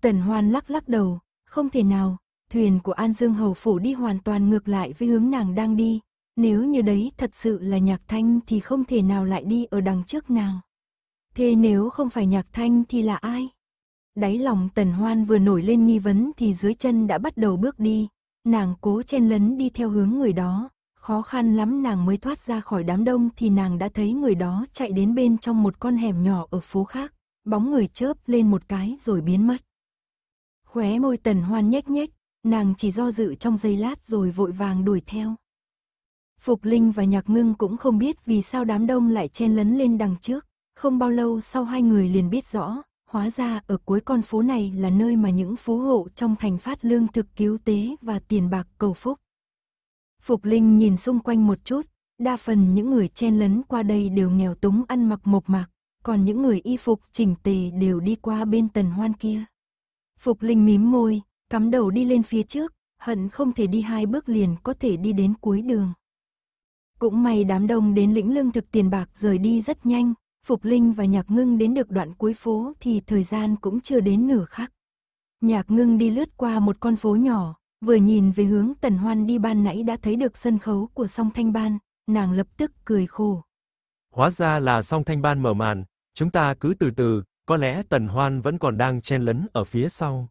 Tần hoan lắc lắc đầu, không thể nào, thuyền của An Dương Hầu Phủ đi hoàn toàn ngược lại với hướng nàng đang đi, nếu như đấy thật sự là nhạc thanh thì không thể nào lại đi ở đằng trước nàng. Thế nếu không phải nhạc thanh thì là ai? Đáy lòng tần hoan vừa nổi lên nghi vấn thì dưới chân đã bắt đầu bước đi, nàng cố chen lấn đi theo hướng người đó, khó khăn lắm nàng mới thoát ra khỏi đám đông thì nàng đã thấy người đó chạy đến bên trong một con hẻm nhỏ ở phố khác, bóng người chớp lên một cái rồi biến mất. Khóe môi tần hoan nhếch nhếch, Nàng chỉ do dự trong giây lát rồi vội vàng đuổi theo. Phục Linh và Nhạc Ngưng cũng không biết vì sao đám đông lại chen lấn lên đằng trước, không bao lâu sau hai người liền biết rõ, hóa ra ở cuối con phố này là nơi mà những phú hộ trong thành phát lương thực cứu tế và tiền bạc cầu phúc. Phục Linh nhìn xung quanh một chút, đa phần những người chen lấn qua đây đều nghèo túng ăn mặc mộc mạc, còn những người y phục chỉnh tề đều đi qua bên tần hoan kia. Phục Linh mím môi, cắm đầu đi lên phía trước, hận không thể đi hai bước liền có thể đi đến cuối đường. Cũng may đám đông đến lĩnh lương thực tiền bạc rời đi rất nhanh, Phục Linh và Nhạc Ngưng đến được đoạn cuối phố thì thời gian cũng chưa đến nửa khắc. Nhạc Ngưng đi lướt qua một con phố nhỏ, vừa nhìn về hướng Tần Hoan đi ban nãy đã thấy được sân khấu của song thanh ban, nàng lập tức cười khổ. Hóa ra là song thanh ban mở màn, chúng ta cứ từ từ, có lẽ Tần Hoan vẫn còn đang chen lấn ở phía sau.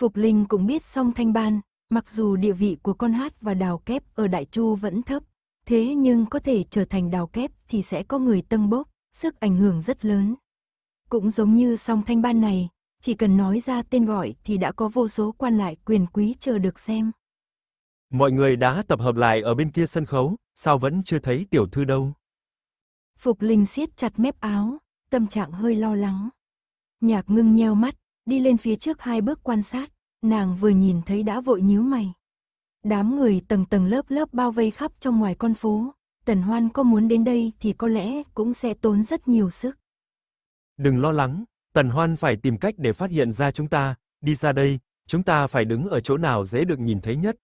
Phục Linh cũng biết song thanh ban, mặc dù địa vị của con hát và đào kép ở Đại Chu vẫn thấp, thế nhưng có thể trở thành đào kép thì sẽ có người tân bốc, sức ảnh hưởng rất lớn. Cũng giống như song thanh ban này, chỉ cần nói ra tên gọi thì đã có vô số quan lại quyền quý chờ được xem. Mọi người đã tập hợp lại ở bên kia sân khấu, sao vẫn chưa thấy tiểu thư đâu? Phục Linh siết chặt mép áo, tâm trạng hơi lo lắng. Nhạc ngưng nheo mắt, đi lên phía trước hai bước quan sát, nàng vừa nhìn thấy đã vội nhíu mày. Đám người tầng tầng lớp lớp bao vây khắp trong ngoài con phố, Tần Hoan có muốn đến đây thì có lẽ cũng sẽ tốn rất nhiều sức. Đừng lo lắng, Tần Hoan phải tìm cách để phát hiện ra chúng ta, đi ra đây, chúng ta phải đứng ở chỗ nào dễ được nhìn thấy nhất.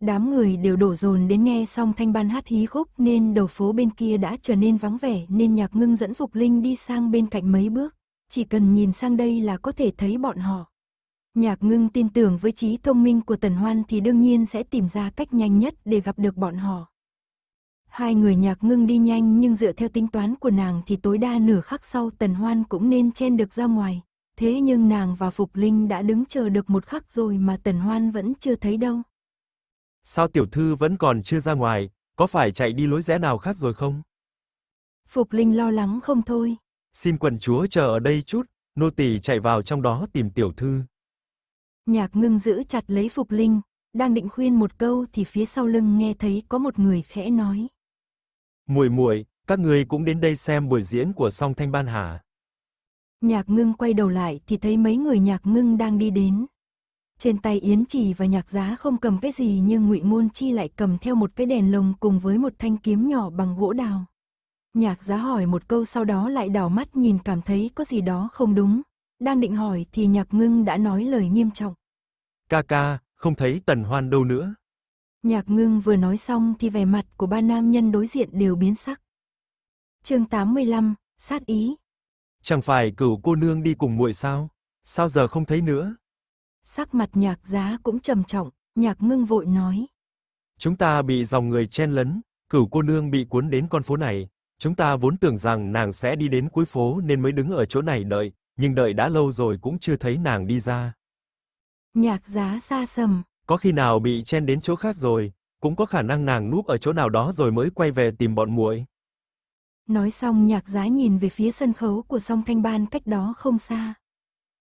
Đám người đều đổ dồn đến nghe xong thanh ban hát hí khúc nên đầu phố bên kia đã trở nên vắng vẻ nên nhạc ngưng dẫn Phục Linh đi sang bên cạnh mấy bước chỉ cần nhìn sang đây là có thể thấy bọn họ. Nhạc ngưng tin tưởng với trí thông minh của Tần Hoan thì đương nhiên sẽ tìm ra cách nhanh nhất để gặp được bọn họ. Hai người nhạc ngưng đi nhanh nhưng dựa theo tính toán của nàng thì tối đa nửa khắc sau Tần Hoan cũng nên chen được ra ngoài. Thế nhưng nàng và Phục Linh đã đứng chờ được một khắc rồi mà Tần Hoan vẫn chưa thấy đâu. Sao tiểu thư vẫn còn chưa ra ngoài, có phải chạy đi lối rẽ nào khác rồi không? Phục Linh lo lắng không thôi. Xin quần chúa chờ ở đây chút, nô tỳ chạy vào trong đó tìm tiểu thư. Nhạc ngưng giữ chặt lấy Phục Linh, đang định khuyên một câu thì phía sau lưng nghe thấy có một người khẽ nói. Muội muội, các người cũng đến đây xem buổi diễn của Song Thanh Ban hả? Nhạc ngưng quay đầu lại thì thấy mấy người nhạc ngưng đang đi đến. Trên tay Yến Trì và nhạc giá không cầm cái gì nhưng ngụy Ngôn Chi lại cầm theo một cái đèn lồng cùng với một thanh kiếm nhỏ bằng gỗ đào. Nhạc giá hỏi một câu sau đó lại đảo mắt nhìn cảm thấy có gì đó không đúng. Đang định hỏi thì nhạc ngưng đã nói lời nghiêm trọng. Ca ca, không thấy tần hoan đâu nữa. Nhạc ngưng vừa nói xong thì vẻ mặt của ba nam nhân đối diện đều biến sắc. chương 85, sát ý. Chẳng phải cửu cô nương đi cùng muội sao? Sao giờ không thấy nữa? Sắc mặt nhạc giá cũng trầm trọng, nhạc ngưng vội nói. Chúng ta bị dòng người chen lấn, cửu cô nương bị cuốn đến con phố này, Chúng ta vốn tưởng rằng nàng sẽ đi đến cuối phố nên mới đứng ở chỗ này đợi, nhưng đợi đã lâu rồi cũng chưa thấy nàng đi ra. Nhạc giá xa sầm. Có khi nào bị chen đến chỗ khác rồi, cũng có khả năng nàng núp ở chỗ nào đó rồi mới quay về tìm bọn muội. Nói xong nhạc giá nhìn về phía sân khấu của song thanh ban cách đó không xa.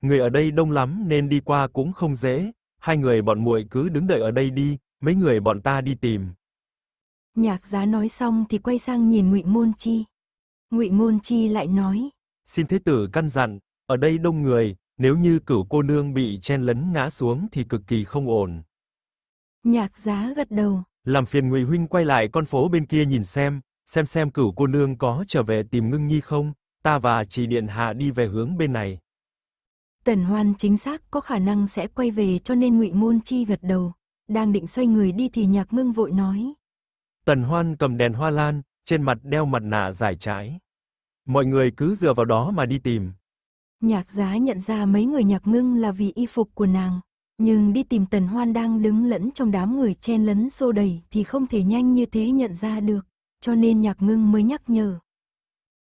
Người ở đây đông lắm nên đi qua cũng không dễ, hai người bọn muội cứ đứng đợi ở đây đi, mấy người bọn ta đi tìm. Nhạc giá nói xong thì quay sang nhìn Ngụy Môn Chi. Ngụy Môn Chi lại nói: "Xin thế tử căn dặn, ở đây đông người, nếu như cửu cô nương bị chen lấn ngã xuống thì cực kỳ không ổn." Nhạc giá gật đầu, làm phiền Ngụy huynh quay lại con phố bên kia nhìn xem, xem xem cửu cô nương có trở về tìm Ngưng Nhi không, ta và chỉ điện hạ đi về hướng bên này. Tần Hoan chính xác có khả năng sẽ quay về cho nên Ngụy Môn Chi gật đầu, đang định xoay người đi thì Nhạc Ngưng vội nói: Tần Hoan cầm đèn hoa lan, trên mặt đeo mặt nạ dài trái. Mọi người cứ dựa vào đó mà đi tìm. Nhạc giá nhận ra mấy người nhạc ngưng là vì y phục của nàng, nhưng đi tìm Tần Hoan đang đứng lẫn trong đám người chen lấn xô đẩy thì không thể nhanh như thế nhận ra được, cho nên nhạc ngưng mới nhắc nhở.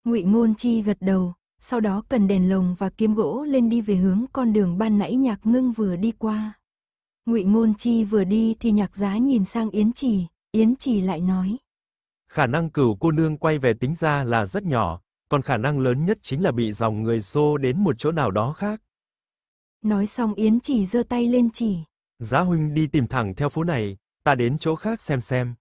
Ngụy Ngôn Chi gật đầu, sau đó cần đèn lồng và kiếm gỗ lên đi về hướng con đường ban nãy nhạc ngưng vừa đi qua. Ngụy Ngôn Chi vừa đi thì nhạc giá nhìn sang Yến Trì, Yến Trì lại nói. Khả năng cửu cô nương quay về tính ra là rất nhỏ, còn khả năng lớn nhất chính là bị dòng người xô đến một chỗ nào đó khác. Nói xong Yến Trì giơ tay lên chỉ. Giá huynh đi tìm thẳng theo phố này, ta đến chỗ khác xem xem.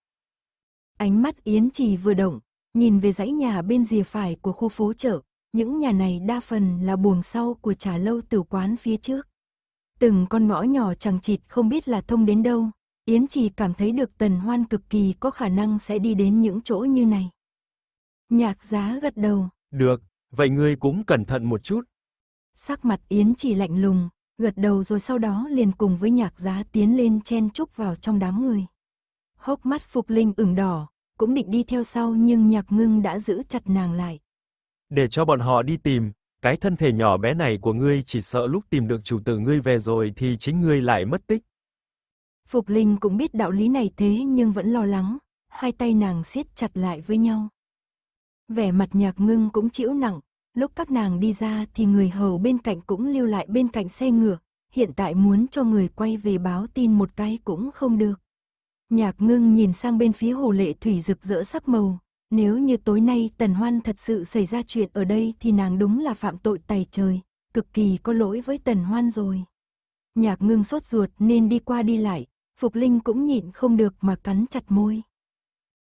Ánh mắt Yến Trì vừa động, nhìn về dãy nhà bên rìa phải của khu phố chợ, những nhà này đa phần là buồng sau của trà lâu tử quán phía trước. Từng con ngõ nhỏ chẳng chịt không biết là thông đến đâu, Yến Trì cảm thấy được Tần Hoan cực kỳ có khả năng sẽ đi đến những chỗ như này. Nhạc giá gật đầu. Được, vậy ngươi cũng cẩn thận một chút. Sắc mặt Yến Trì lạnh lùng, gật đầu rồi sau đó liền cùng với nhạc giá tiến lên chen chúc vào trong đám người. Hốc mắt Phục Linh ửng đỏ, cũng định đi theo sau nhưng nhạc ngưng đã giữ chặt nàng lại. Để cho bọn họ đi tìm, cái thân thể nhỏ bé này của ngươi chỉ sợ lúc tìm được chủ tử ngươi về rồi thì chính ngươi lại mất tích. Phục Linh cũng biết đạo lý này thế nhưng vẫn lo lắng, hai tay nàng siết chặt lại với nhau. Vẻ mặt nhạc ngưng cũng chịu nặng, lúc các nàng đi ra thì người hầu bên cạnh cũng lưu lại bên cạnh xe ngựa, hiện tại muốn cho người quay về báo tin một cái cũng không được. Nhạc ngưng nhìn sang bên phía hồ lệ thủy rực rỡ sắc màu, nếu như tối nay Tần Hoan thật sự xảy ra chuyện ở đây thì nàng đúng là phạm tội tày trời, cực kỳ có lỗi với Tần Hoan rồi. Nhạc ngưng sốt ruột nên đi qua đi lại, Phục Linh cũng nhịn không được mà cắn chặt môi.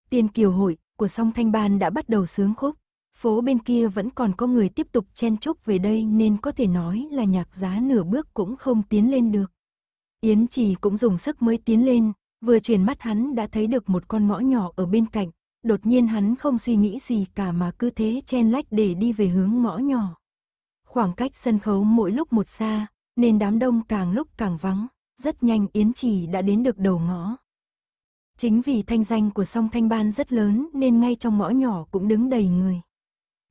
Tiên kiều hội của song thanh ban đã bắt đầu sướng khúc. Phố bên kia vẫn còn có người tiếp tục chen chúc về đây nên có thể nói là nhạc giá nửa bước cũng không tiến lên được. Yến Trì cũng dùng sức mới tiến lên, vừa chuyển mắt hắn đã thấy được một con ngõ nhỏ ở bên cạnh, đột nhiên hắn không suy nghĩ gì cả mà cứ thế chen lách để đi về hướng ngõ nhỏ. Khoảng cách sân khấu mỗi lúc một xa, nên đám đông càng lúc càng vắng rất nhanh Yến Trì đã đến được đầu ngõ. Chính vì thanh danh của song thanh ban rất lớn nên ngay trong ngõ nhỏ cũng đứng đầy người.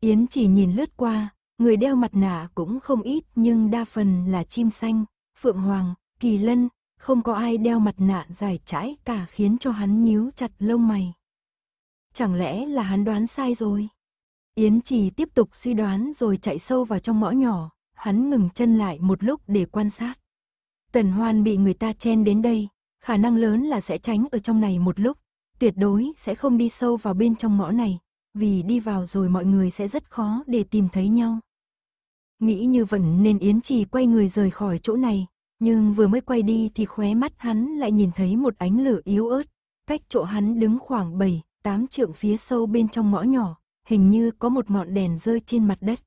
Yến Trì nhìn lướt qua, người đeo mặt nạ cũng không ít nhưng đa phần là chim xanh, phượng hoàng, kỳ lân, không có ai đeo mặt nạ dài chãi cả khiến cho hắn nhíu chặt lông mày. Chẳng lẽ là hắn đoán sai rồi? Yến Trì tiếp tục suy đoán rồi chạy sâu vào trong ngõ nhỏ, hắn ngừng chân lại một lúc để quan sát. Tần Hoan bị người ta chen đến đây, khả năng lớn là sẽ tránh ở trong này một lúc, tuyệt đối sẽ không đi sâu vào bên trong ngõ này, vì đi vào rồi mọi người sẽ rất khó để tìm thấy nhau. Nghĩ như vậy nên Yến Trì quay người rời khỏi chỗ này, nhưng vừa mới quay đi thì khóe mắt hắn lại nhìn thấy một ánh lửa yếu ớt, cách chỗ hắn đứng khoảng 7, 8 trượng phía sâu bên trong ngõ nhỏ, hình như có một ngọn đèn rơi trên mặt đất.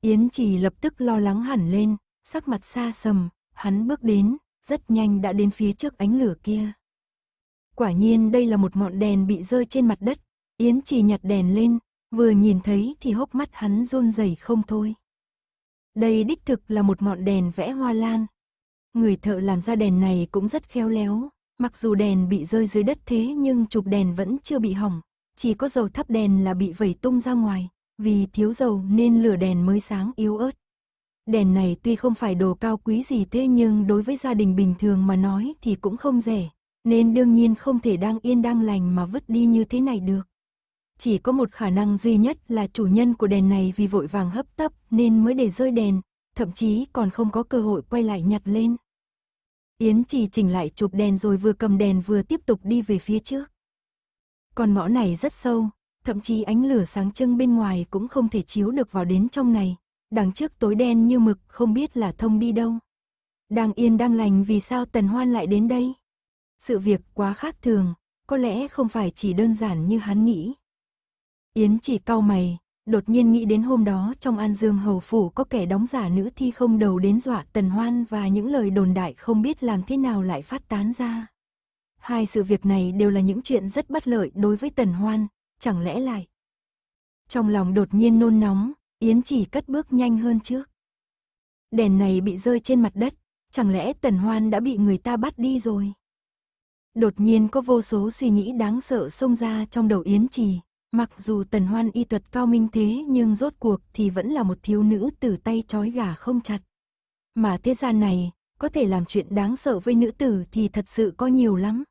Yến Trì lập tức lo lắng hẳn lên, sắc mặt xa sầm, Hắn bước đến, rất nhanh đã đến phía trước ánh lửa kia. Quả nhiên đây là một ngọn đèn bị rơi trên mặt đất, Yến chỉ nhặt đèn lên, vừa nhìn thấy thì hốc mắt hắn run rẩy không thôi. Đây đích thực là một ngọn đèn vẽ hoa lan. Người thợ làm ra đèn này cũng rất khéo léo, mặc dù đèn bị rơi dưới đất thế nhưng chụp đèn vẫn chưa bị hỏng, chỉ có dầu thắp đèn là bị vẩy tung ra ngoài, vì thiếu dầu nên lửa đèn mới sáng yếu ớt. Đèn này tuy không phải đồ cao quý gì thế nhưng đối với gia đình bình thường mà nói thì cũng không rẻ, nên đương nhiên không thể đang yên đang lành mà vứt đi như thế này được. Chỉ có một khả năng duy nhất là chủ nhân của đèn này vì vội vàng hấp tấp nên mới để rơi đèn, thậm chí còn không có cơ hội quay lại nhặt lên. Yến chỉ chỉnh lại chụp đèn rồi vừa cầm đèn vừa tiếp tục đi về phía trước. Con ngõ này rất sâu, thậm chí ánh lửa sáng trưng bên ngoài cũng không thể chiếu được vào đến trong này, đằng trước tối đen như mực, không biết là thông đi đâu. Đang yên đang lành vì sao Tần Hoan lại đến đây? Sự việc quá khác thường, có lẽ không phải chỉ đơn giản như hắn nghĩ. Yến chỉ cau mày, đột nhiên nghĩ đến hôm đó trong An Dương Hầu Phủ có kẻ đóng giả nữ thi không đầu đến dọa Tần Hoan và những lời đồn đại không biết làm thế nào lại phát tán ra. Hai sự việc này đều là những chuyện rất bất lợi đối với Tần Hoan, chẳng lẽ lại. Trong lòng đột nhiên nôn nóng, Yến chỉ cất bước nhanh hơn trước. Đèn này bị rơi trên mặt đất, chẳng lẽ Tần Hoan đã bị người ta bắt đi rồi? Đột nhiên có vô số suy nghĩ đáng sợ xông ra trong đầu Yến Trì, mặc dù Tần Hoan y thuật cao minh thế nhưng rốt cuộc thì vẫn là một thiếu nữ tử tay trói gà không chặt. Mà thế gian này, có thể làm chuyện đáng sợ với nữ tử thì thật sự có nhiều lắm.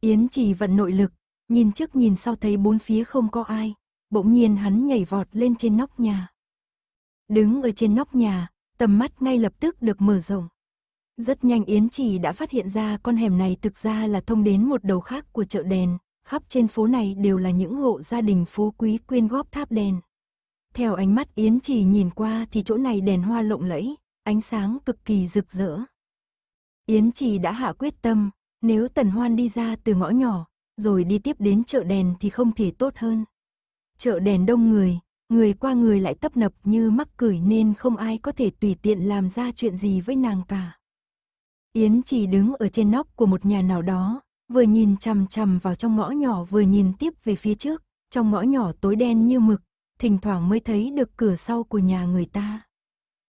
Yến Trì vận nội lực, nhìn trước nhìn sau thấy bốn phía không có ai, bỗng nhiên hắn nhảy vọt lên trên nóc nhà. Đứng ở trên nóc nhà, tầm mắt ngay lập tức được mở rộng. Rất nhanh Yến Trì đã phát hiện ra con hẻm này thực ra là thông đến một đầu khác của chợ đèn, khắp trên phố này đều là những hộ gia đình phú quý quyên góp tháp đèn. Theo ánh mắt Yến Trì nhìn qua thì chỗ này đèn hoa lộng lẫy, ánh sáng cực kỳ rực rỡ. Yến Trì đã hạ quyết tâm, nếu Tần Hoan đi ra từ ngõ nhỏ, rồi đi tiếp đến chợ đèn thì không thể tốt hơn. Chợ đèn đông người, người qua người lại tấp nập như mắc cười nên không ai có thể tùy tiện làm ra chuyện gì với nàng cả. Yến chỉ đứng ở trên nóc của một nhà nào đó, vừa nhìn chằm chằm vào trong ngõ nhỏ vừa nhìn tiếp về phía trước, trong ngõ nhỏ tối đen như mực, thỉnh thoảng mới thấy được cửa sau của nhà người ta.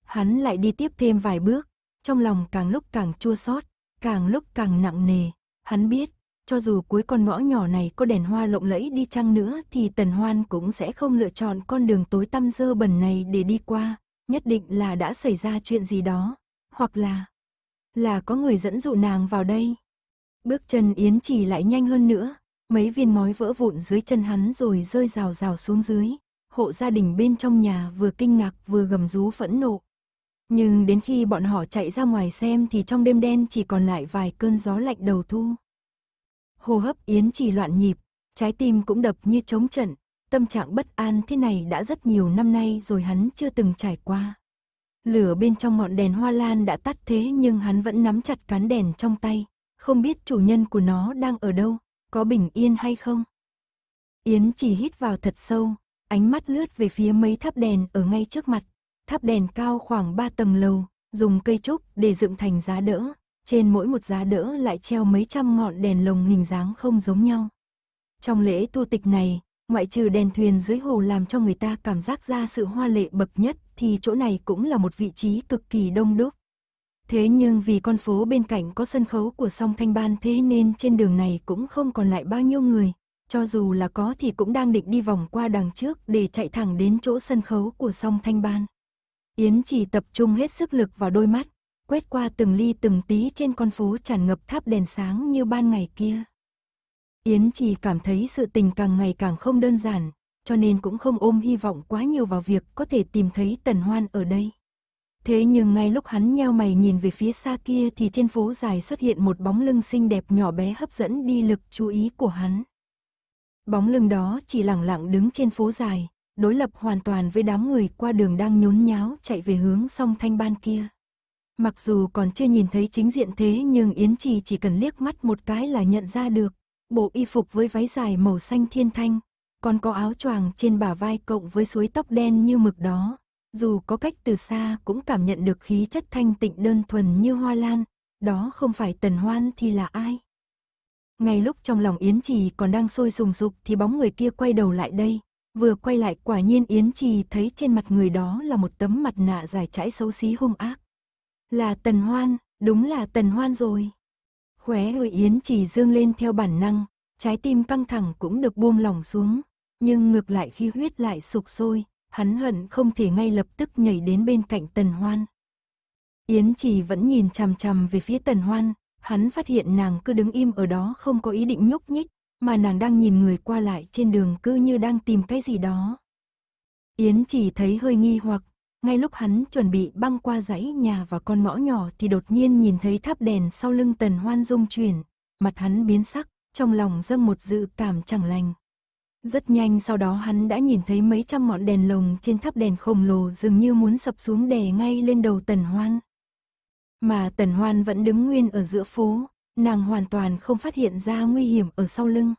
Hắn lại đi tiếp thêm vài bước, trong lòng càng lúc càng chua xót, càng lúc càng nặng nề, hắn biết, cho dù cuối con ngõ nhỏ này có đèn hoa lộng lẫy đi chăng nữa thì Tần Hoan cũng sẽ không lựa chọn con đường tối tăm dơ bẩn này để đi qua, nhất định là đã xảy ra chuyện gì đó, hoặc là là có người dẫn dụ nàng vào đây. Bước chân Yến trì lại nhanh hơn nữa, mấy viên mói vỡ vụn dưới chân hắn rồi rơi rào rào xuống dưới, hộ gia đình bên trong nhà vừa kinh ngạc vừa gầm rú phẫn nộ. Nhưng đến khi bọn họ chạy ra ngoài xem thì trong đêm đen chỉ còn lại vài cơn gió lạnh đầu thu hô hấp Yến Trì loạn nhịp, trái tim cũng đập như trống trận, tâm trạng bất an thế này đã rất nhiều năm nay rồi hắn chưa từng trải qua. Lửa bên trong ngọn đèn hoa lan đã tắt thế nhưng hắn vẫn nắm chặt cán đèn trong tay, không biết chủ nhân của nó đang ở đâu, có bình yên hay không. Yến chỉ hít vào thật sâu, ánh mắt lướt về phía mấy tháp đèn ở ngay trước mặt. Tháp đèn cao khoảng 3 tầng lầu, dùng cây trúc để dựng thành giá đỡ, trên mỗi một giá đỡ lại treo mấy trăm ngọn đèn lồng hình dáng không giống nhau. Trong lễ tu tịch này, ngoại trừ đèn thuyền dưới hồ làm cho người ta cảm giác ra sự hoa lệ bậc nhất thì chỗ này cũng là một vị trí cực kỳ đông đúc. Thế nhưng vì con phố bên cạnh có sân khấu của song thanh ban thế nên trên đường này cũng không còn lại bao nhiêu người, cho dù là có thì cũng đang định đi vòng qua đằng trước để chạy thẳng đến chỗ sân khấu của song thanh ban. Yến chỉ tập trung hết sức lực vào đôi mắt, quét qua từng ly từng tí trên con phố tràn ngập tháp đèn sáng như ban ngày kia. Yến trì cảm thấy sự tình càng ngày càng không đơn giản, cho nên cũng không ôm hy vọng quá nhiều vào việc có thể tìm thấy Tần Hoan ở đây. Thế nhưng ngay lúc hắn nheo mày nhìn về phía xa kia thì trên phố dài xuất hiện một bóng lưng xinh đẹp nhỏ bé hấp dẫn đi lực chú ý của hắn. Bóng lưng đó chỉ lẳng lặng đứng trên phố dài, đối lập hoàn toàn với đám người qua đường đang nhốn nháo chạy về hướng sông Thanh Ban kia. Mặc dù còn chưa nhìn thấy chính diện thế nhưng Yến Trì chỉ cần liếc mắt một cái là nhận ra được. Bộ y phục với váy dài màu xanh thiên thanh, còn có áo choàng trên bả vai cộng với suối tóc đen như mực đó. Dù có cách từ xa cũng cảm nhận được khí chất thanh tịnh đơn thuần như hoa lan, đó không phải tần hoan thì là ai. Ngay lúc trong lòng Yến Trì còn đang sôi sùng sục thì bóng người kia quay đầu lại đây. Vừa quay lại quả nhiên Yến Trì thấy trên mặt người đó là một tấm mặt nạ dài trải xấu xí hung ác. Là Tần Hoan, đúng là Tần Hoan rồi. Khóe hơi Yến chỉ dương lên theo bản năng, trái tim căng thẳng cũng được buông lỏng xuống. Nhưng ngược lại khi huyết lại sục sôi, hắn hận không thể ngay lập tức nhảy đến bên cạnh Tần Hoan. Yến chỉ vẫn nhìn chằm chằm về phía Tần Hoan, hắn phát hiện nàng cứ đứng im ở đó không có ý định nhúc nhích, mà nàng đang nhìn người qua lại trên đường cứ như đang tìm cái gì đó. Yến chỉ thấy hơi nghi hoặc ngay lúc hắn chuẩn bị băng qua dãy nhà và con mõ nhỏ thì đột nhiên nhìn thấy tháp đèn sau lưng tần hoan rung chuyển, mặt hắn biến sắc, trong lòng dâng một dự cảm chẳng lành. Rất nhanh sau đó hắn đã nhìn thấy mấy trăm ngọn đèn lồng trên tháp đèn khổng lồ dường như muốn sập xuống đè ngay lên đầu tần hoan. Mà tần hoan vẫn đứng nguyên ở giữa phố, nàng hoàn toàn không phát hiện ra nguy hiểm ở sau lưng.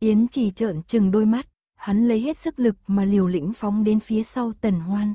Yến chỉ trợn trừng đôi mắt, hắn lấy hết sức lực mà liều lĩnh phóng đến phía sau tần hoan.